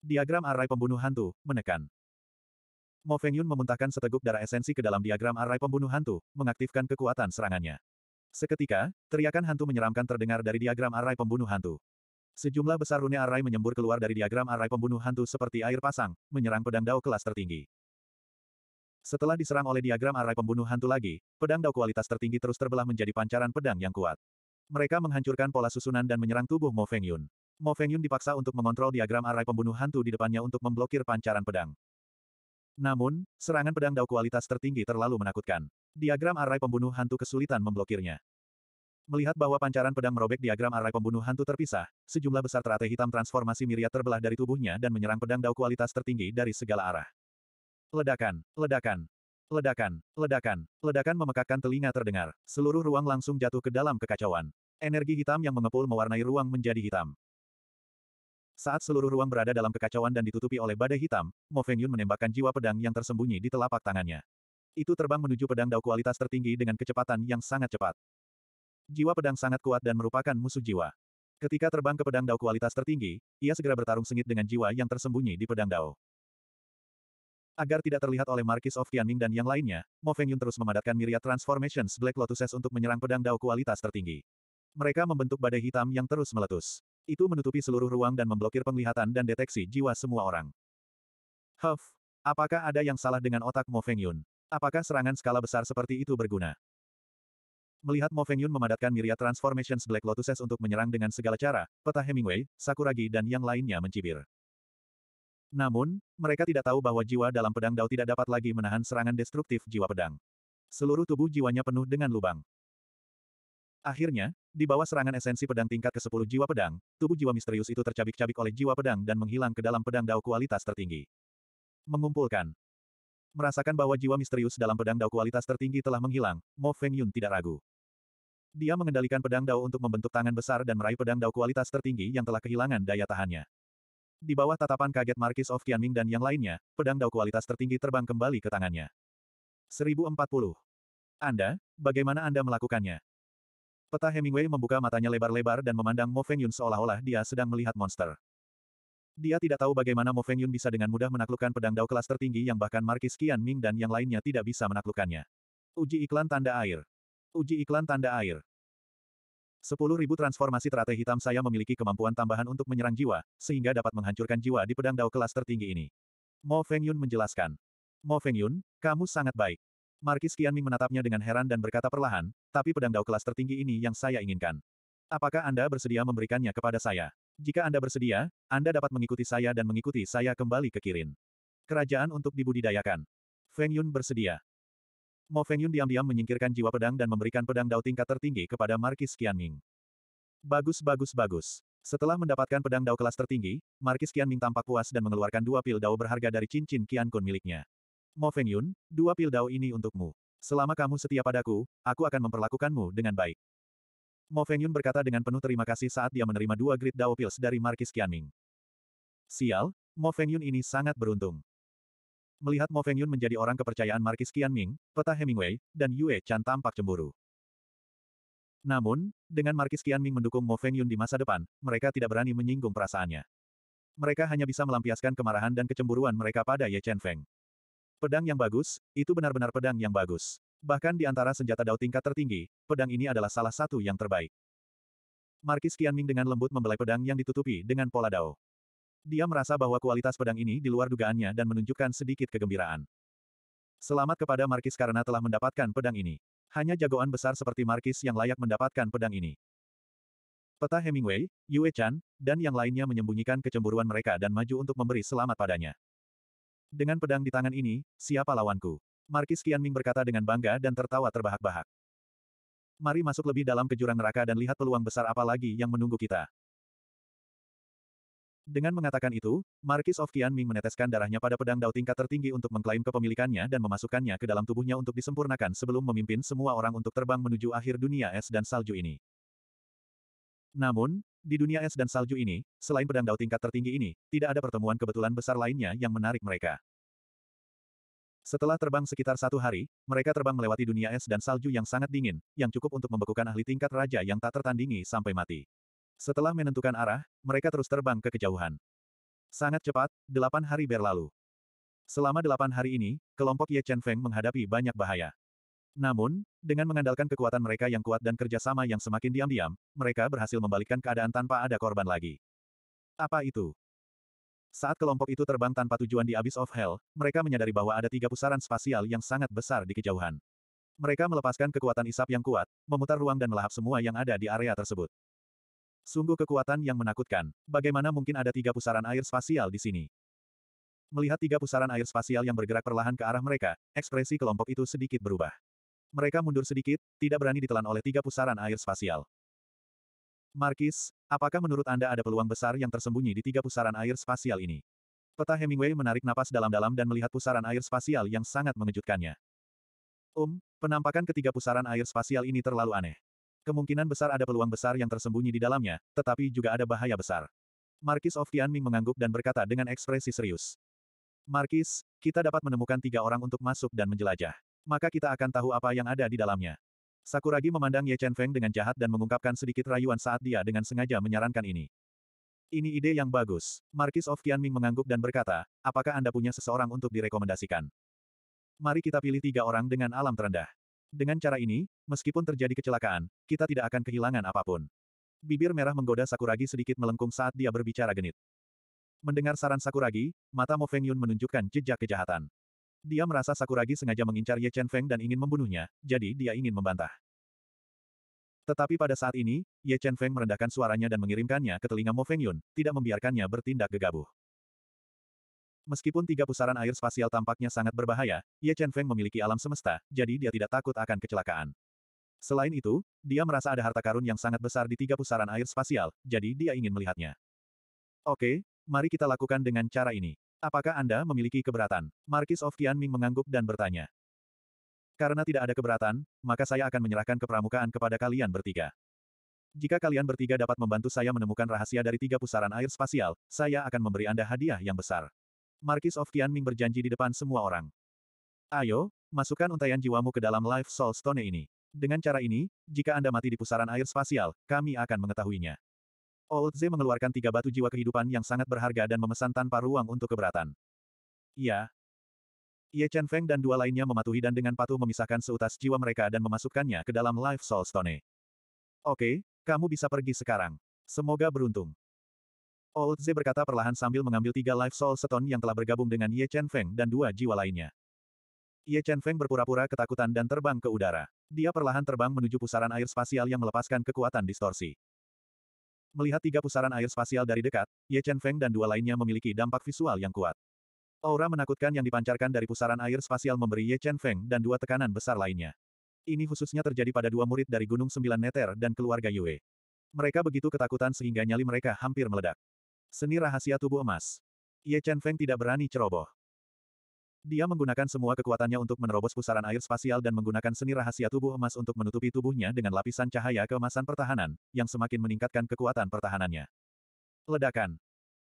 Diagram arai pembunuh hantu, menekan. Mo Feng Yun memuntahkan seteguk darah esensi ke dalam diagram arai pembunuh hantu, mengaktifkan kekuatan serangannya. Seketika, teriakan hantu menyeramkan terdengar dari diagram arai pembunuh hantu. Sejumlah besar rune arai menyembur keluar dari diagram arai pembunuh hantu seperti air pasang, menyerang pedang dao kelas tertinggi. Setelah diserang oleh diagram arai pembunuh hantu lagi, pedang dao kualitas tertinggi terus terbelah menjadi pancaran pedang yang kuat. Mereka menghancurkan pola susunan dan menyerang tubuh Mo Feng Yun. Mo Feng Yun dipaksa untuk mengontrol diagram arai pembunuh hantu di depannya untuk memblokir pancaran pedang. Namun, serangan pedang dao kualitas tertinggi terlalu menakutkan. Diagram arai pembunuh hantu kesulitan memblokirnya. Melihat bahwa pancaran pedang merobek diagram arai pembunuh hantu terpisah, sejumlah besar teratai hitam transformasi miriat terbelah dari tubuhnya dan menyerang pedang dao kualitas tertinggi dari segala arah. Ledakan, ledakan, ledakan, ledakan, ledakan memekakkan telinga terdengar. Seluruh ruang langsung jatuh ke dalam kekacauan. Energi hitam yang mengepul mewarnai ruang menjadi hitam. Saat seluruh ruang berada dalam kekacauan dan ditutupi oleh badai hitam, Mo Feng Yun menembakkan jiwa pedang yang tersembunyi di telapak tangannya. Itu terbang menuju pedang dao kualitas tertinggi dengan kecepatan yang sangat cepat. Jiwa pedang sangat kuat dan merupakan musuh jiwa. Ketika terbang ke pedang dao kualitas tertinggi, ia segera bertarung sengit dengan jiwa yang tersembunyi di pedang dao. Agar tidak terlihat oleh Marquis of Tianming dan yang lainnya, Mo Feng Yun terus memadatkan Myriad Transformations Black Lotuses untuk menyerang pedang dao kualitas tertinggi. Mereka membentuk badai hitam yang terus meletus. Itu menutupi seluruh ruang dan memblokir penglihatan dan deteksi jiwa semua orang. Huff, apakah ada yang salah dengan otak Mo Feng Yun? Apakah serangan skala besar seperti itu berguna? Melihat Mo Fengyun memadatkan Miria Transformations Black Lotuses untuk menyerang dengan segala cara, peta Hemingway, Sakuragi dan yang lainnya mencibir. Namun, mereka tidak tahu bahwa jiwa dalam pedang Dao tidak dapat lagi menahan serangan destruktif jiwa pedang. Seluruh tubuh jiwanya penuh dengan lubang. Akhirnya, di bawah serangan esensi pedang tingkat ke-10 jiwa pedang, tubuh jiwa misterius itu tercabik-cabik oleh jiwa pedang dan menghilang ke dalam pedang Dao kualitas tertinggi. Mengumpulkan Merasakan bahwa jiwa misterius dalam pedang Dao kualitas tertinggi telah menghilang, Mo Feng Yun tidak ragu. Dia mengendalikan pedang Dao untuk membentuk tangan besar dan meraih pedang Dao kualitas tertinggi yang telah kehilangan daya tahannya. Di bawah tatapan kaget Markis of Tianming dan yang lainnya, pedang Dao kualitas tertinggi terbang kembali ke tangannya. 1040. Anda, bagaimana Anda melakukannya? Peta Hemingway membuka matanya lebar-lebar dan memandang Mo Feng Yun seolah-olah dia sedang melihat monster. Dia tidak tahu bagaimana Mo Feng Yun bisa dengan mudah menaklukkan pedang dao kelas tertinggi yang bahkan Markis Qian Ming dan yang lainnya tidak bisa menaklukkannya. Uji iklan tanda air. Uji iklan tanda air. 10.000 transformasi teratai hitam saya memiliki kemampuan tambahan untuk menyerang jiwa, sehingga dapat menghancurkan jiwa di pedang dao kelas tertinggi ini. Mo Feng Yun menjelaskan. Mo Feng Yun, kamu sangat baik. Markis Qian Ming menatapnya dengan heran dan berkata perlahan, tapi pedang dao kelas tertinggi ini yang saya inginkan. Apakah Anda bersedia memberikannya kepada saya? Jika Anda bersedia, Anda dapat mengikuti saya dan mengikuti saya kembali ke Kirin. Kerajaan untuk dibudidayakan. Feng Yun bersedia. Mo Feng Yun diam-diam menyingkirkan jiwa pedang dan memberikan pedang dao tingkat tertinggi kepada Markis Qianming. Bagus bagus bagus. Setelah mendapatkan pedang dao kelas tertinggi, Markis Qianming tampak puas dan mengeluarkan dua pil dao berharga dari cincin Qian Kun miliknya. Mo Feng Yun, dua pil dao ini untukmu. Selama kamu setia padaku, aku akan memperlakukanmu dengan baik. Mo Fengyun berkata dengan penuh terima kasih saat dia menerima dua grid Dao Pills dari Markis Qianming. Sial, Mo Fengyun ini sangat beruntung. Melihat Mo Fengyun menjadi orang kepercayaan Markis Qianming, peta Hemingway, dan Yue Chan tampak cemburu. Namun, dengan Markis Qianming mendukung Mo Fengyun di masa depan, mereka tidak berani menyinggung perasaannya. Mereka hanya bisa melampiaskan kemarahan dan kecemburuan mereka pada Ye Chen Feng. Pedang yang bagus, itu benar-benar pedang yang bagus. Bahkan di antara senjata dao tingkat tertinggi, pedang ini adalah salah satu yang terbaik. Markis Qianming dengan lembut membelai pedang yang ditutupi dengan pola dao. Dia merasa bahwa kualitas pedang ini di luar dugaannya dan menunjukkan sedikit kegembiraan. Selamat kepada Markis karena telah mendapatkan pedang ini. Hanya jagoan besar seperti Markis yang layak mendapatkan pedang ini. Peta Hemingway, Yue Chan, dan yang lainnya menyembunyikan kecemburuan mereka dan maju untuk memberi selamat padanya. Dengan pedang di tangan ini, siapa lawanku? Markis Ming berkata dengan bangga dan tertawa terbahak-bahak. Mari masuk lebih dalam ke jurang neraka dan lihat peluang besar apa lagi yang menunggu kita. Dengan mengatakan itu, Markis of Ming meneteskan darahnya pada pedang Dao tingkat tertinggi untuk mengklaim kepemilikannya dan memasukkannya ke dalam tubuhnya untuk disempurnakan sebelum memimpin semua orang untuk terbang menuju akhir dunia es dan salju ini. Namun, di dunia es dan salju ini, selain pedang Dao tingkat tertinggi ini, tidak ada pertemuan kebetulan besar lainnya yang menarik mereka. Setelah terbang sekitar satu hari, mereka terbang melewati dunia es dan salju yang sangat dingin, yang cukup untuk membekukan ahli tingkat raja yang tak tertandingi sampai mati. Setelah menentukan arah, mereka terus terbang ke kejauhan. Sangat cepat, delapan hari berlalu. Selama delapan hari ini, kelompok Ye Chen Feng menghadapi banyak bahaya. Namun, dengan mengandalkan kekuatan mereka yang kuat dan kerjasama yang semakin diam-diam, mereka berhasil membalikkan keadaan tanpa ada korban lagi. Apa itu? Saat kelompok itu terbang tanpa tujuan di Abyss of Hell, mereka menyadari bahwa ada tiga pusaran spasial yang sangat besar di kejauhan. Mereka melepaskan kekuatan isap yang kuat, memutar ruang dan melahap semua yang ada di area tersebut. Sungguh kekuatan yang menakutkan. Bagaimana mungkin ada tiga pusaran air spasial di sini? Melihat tiga pusaran air spasial yang bergerak perlahan ke arah mereka, ekspresi kelompok itu sedikit berubah. Mereka mundur sedikit, tidak berani ditelan oleh tiga pusaran air spasial. Markis, apakah menurut Anda ada peluang besar yang tersembunyi di tiga pusaran air spasial ini? Peta Hemingway menarik napas dalam-dalam dan melihat pusaran air spasial yang sangat mengejutkannya. Um, penampakan ketiga pusaran air spasial ini terlalu aneh. Kemungkinan besar ada peluang besar yang tersembunyi di dalamnya, tetapi juga ada bahaya besar. Markis of Tianming mengangguk dan berkata dengan ekspresi serius. Markis, kita dapat menemukan tiga orang untuk masuk dan menjelajah. Maka kita akan tahu apa yang ada di dalamnya. Sakuragi memandang Ye Chen Feng dengan jahat dan mengungkapkan sedikit rayuan saat dia dengan sengaja menyarankan ini. Ini ide yang bagus. Markis of Qianming mengangguk dan berkata, apakah Anda punya seseorang untuk direkomendasikan? Mari kita pilih tiga orang dengan alam terendah. Dengan cara ini, meskipun terjadi kecelakaan, kita tidak akan kehilangan apapun. Bibir merah menggoda Sakuragi sedikit melengkung saat dia berbicara genit. Mendengar saran Sakuragi, mata Mo Feng Yun menunjukkan jejak kejahatan. Dia merasa Sakuragi sengaja mengincar Ye Chen Feng dan ingin membunuhnya, jadi dia ingin membantah. Tetapi pada saat ini, Ye Chen Feng merendahkan suaranya dan mengirimkannya ke telinga Mo Feng Yun, tidak membiarkannya bertindak gegabah. Meskipun tiga pusaran air spasial tampaknya sangat berbahaya, Ye Chen Feng memiliki alam semesta, jadi dia tidak takut akan kecelakaan. Selain itu, dia merasa ada harta karun yang sangat besar di tiga pusaran air spasial, jadi dia ingin melihatnya. Oke, mari kita lakukan dengan cara ini. Apakah Anda memiliki keberatan? Markis of Tianming mengangguk dan bertanya. Karena tidak ada keberatan, maka saya akan menyerahkan kepramukaan kepada kalian bertiga. Jika kalian bertiga dapat membantu saya menemukan rahasia dari tiga pusaran air spasial, saya akan memberi Anda hadiah yang besar. Markis of Tianming berjanji di depan semua orang. Ayo, masukkan untayan jiwamu ke dalam Life Soul Stone ini. Dengan cara ini, jika Anda mati di pusaran air spasial, kami akan mengetahuinya. Old Z mengeluarkan tiga batu jiwa kehidupan yang sangat berharga dan memesan tanpa ruang untuk keberatan. Ya. Ye Chen Feng dan dua lainnya mematuhi dan dengan patuh memisahkan seutas jiwa mereka dan memasukkannya ke dalam Life Soul Stone. Oke, kamu bisa pergi sekarang. Semoga beruntung. Old Z berkata perlahan sambil mengambil tiga Life Soul Stone yang telah bergabung dengan Ye Chen Feng dan dua jiwa lainnya. Ye Chen Feng berpura-pura ketakutan dan terbang ke udara. Dia perlahan terbang menuju pusaran air spasial yang melepaskan kekuatan distorsi. Melihat tiga pusaran air spasial dari dekat, Ye Chen Feng dan dua lainnya memiliki dampak visual yang kuat. Aura menakutkan yang dipancarkan dari pusaran air spasial memberi Ye Chen Feng dan dua tekanan besar lainnya. Ini khususnya terjadi pada dua murid dari Gunung Sembilan Neter dan keluarga Yue. Mereka begitu ketakutan sehingga nyali mereka hampir meledak. Seni rahasia tubuh emas. Ye Chen Feng tidak berani ceroboh. Dia menggunakan semua kekuatannya untuk menerobos pusaran air spasial dan menggunakan seni rahasia tubuh emas untuk menutupi tubuhnya dengan lapisan cahaya keemasan pertahanan, yang semakin meningkatkan kekuatan pertahanannya. Ledakan.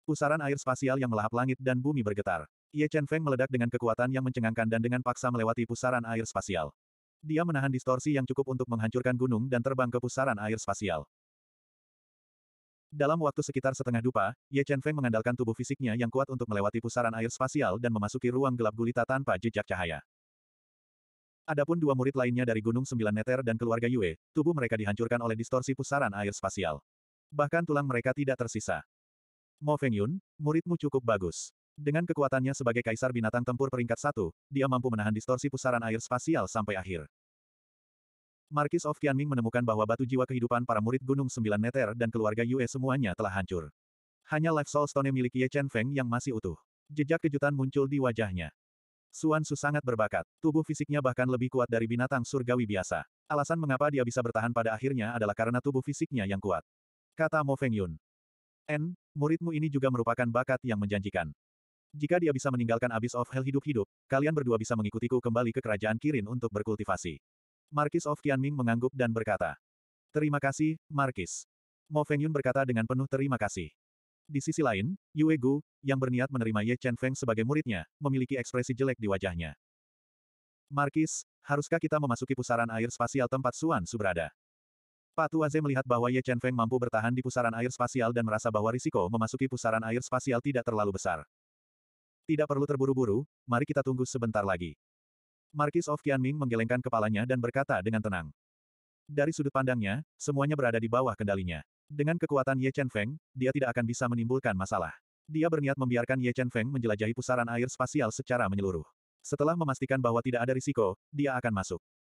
Pusaran air spasial yang melahap langit dan bumi bergetar. Ye Chen Feng meledak dengan kekuatan yang mencengangkan dan dengan paksa melewati pusaran air spasial. Dia menahan distorsi yang cukup untuk menghancurkan gunung dan terbang ke pusaran air spasial. Dalam waktu sekitar setengah dupa, Ye Chen Feng mengandalkan tubuh fisiknya yang kuat untuk melewati pusaran air spasial dan memasuki ruang gelap gulita tanpa jejak cahaya. Adapun dua murid lainnya dari Gunung Sembilan Neter dan keluarga Yue, tubuh mereka dihancurkan oleh distorsi pusaran air spasial. Bahkan tulang mereka tidak tersisa. Mo Feng Yun, muridmu cukup bagus. Dengan kekuatannya sebagai kaisar binatang tempur peringkat satu, dia mampu menahan distorsi pusaran air spasial sampai akhir. Markis of Qianming menemukan bahwa batu jiwa kehidupan para murid Gunung Sembilan Neter dan keluarga Yue semuanya telah hancur. Hanya Life Soul Stone milik Ye Chen Feng yang masih utuh. Jejak kejutan muncul di wajahnya. Suan Su sangat berbakat. Tubuh fisiknya bahkan lebih kuat dari binatang surgawi biasa. Alasan mengapa dia bisa bertahan pada akhirnya adalah karena tubuh fisiknya yang kuat. Kata Mo Feng Yun. N, muridmu ini juga merupakan bakat yang menjanjikan. Jika dia bisa meninggalkan Abyss of Hell hidup-hidup, kalian berdua bisa mengikutiku kembali ke kerajaan Kirin untuk berkultivasi. Markis of Qianming mengangguk dan berkata. Terima kasih, Markis. Mo Fengyun berkata dengan penuh terima kasih. Di sisi lain, Yue Gu, yang berniat menerima Ye Chen Feng sebagai muridnya, memiliki ekspresi jelek di wajahnya. Markis, haruskah kita memasuki pusaran air spasial tempat Suan Su berada? Pak Tuaze melihat bahwa Ye Chen Feng mampu bertahan di pusaran air spasial dan merasa bahwa risiko memasuki pusaran air spasial tidak terlalu besar. Tidak perlu terburu-buru, mari kita tunggu sebentar lagi. Markis of Qianming menggelengkan kepalanya dan berkata dengan tenang. Dari sudut pandangnya, semuanya berada di bawah kendalinya. Dengan kekuatan Ye Chen Feng, dia tidak akan bisa menimbulkan masalah. Dia berniat membiarkan Ye Chen Feng menjelajahi pusaran air spasial secara menyeluruh. Setelah memastikan bahwa tidak ada risiko, dia akan masuk.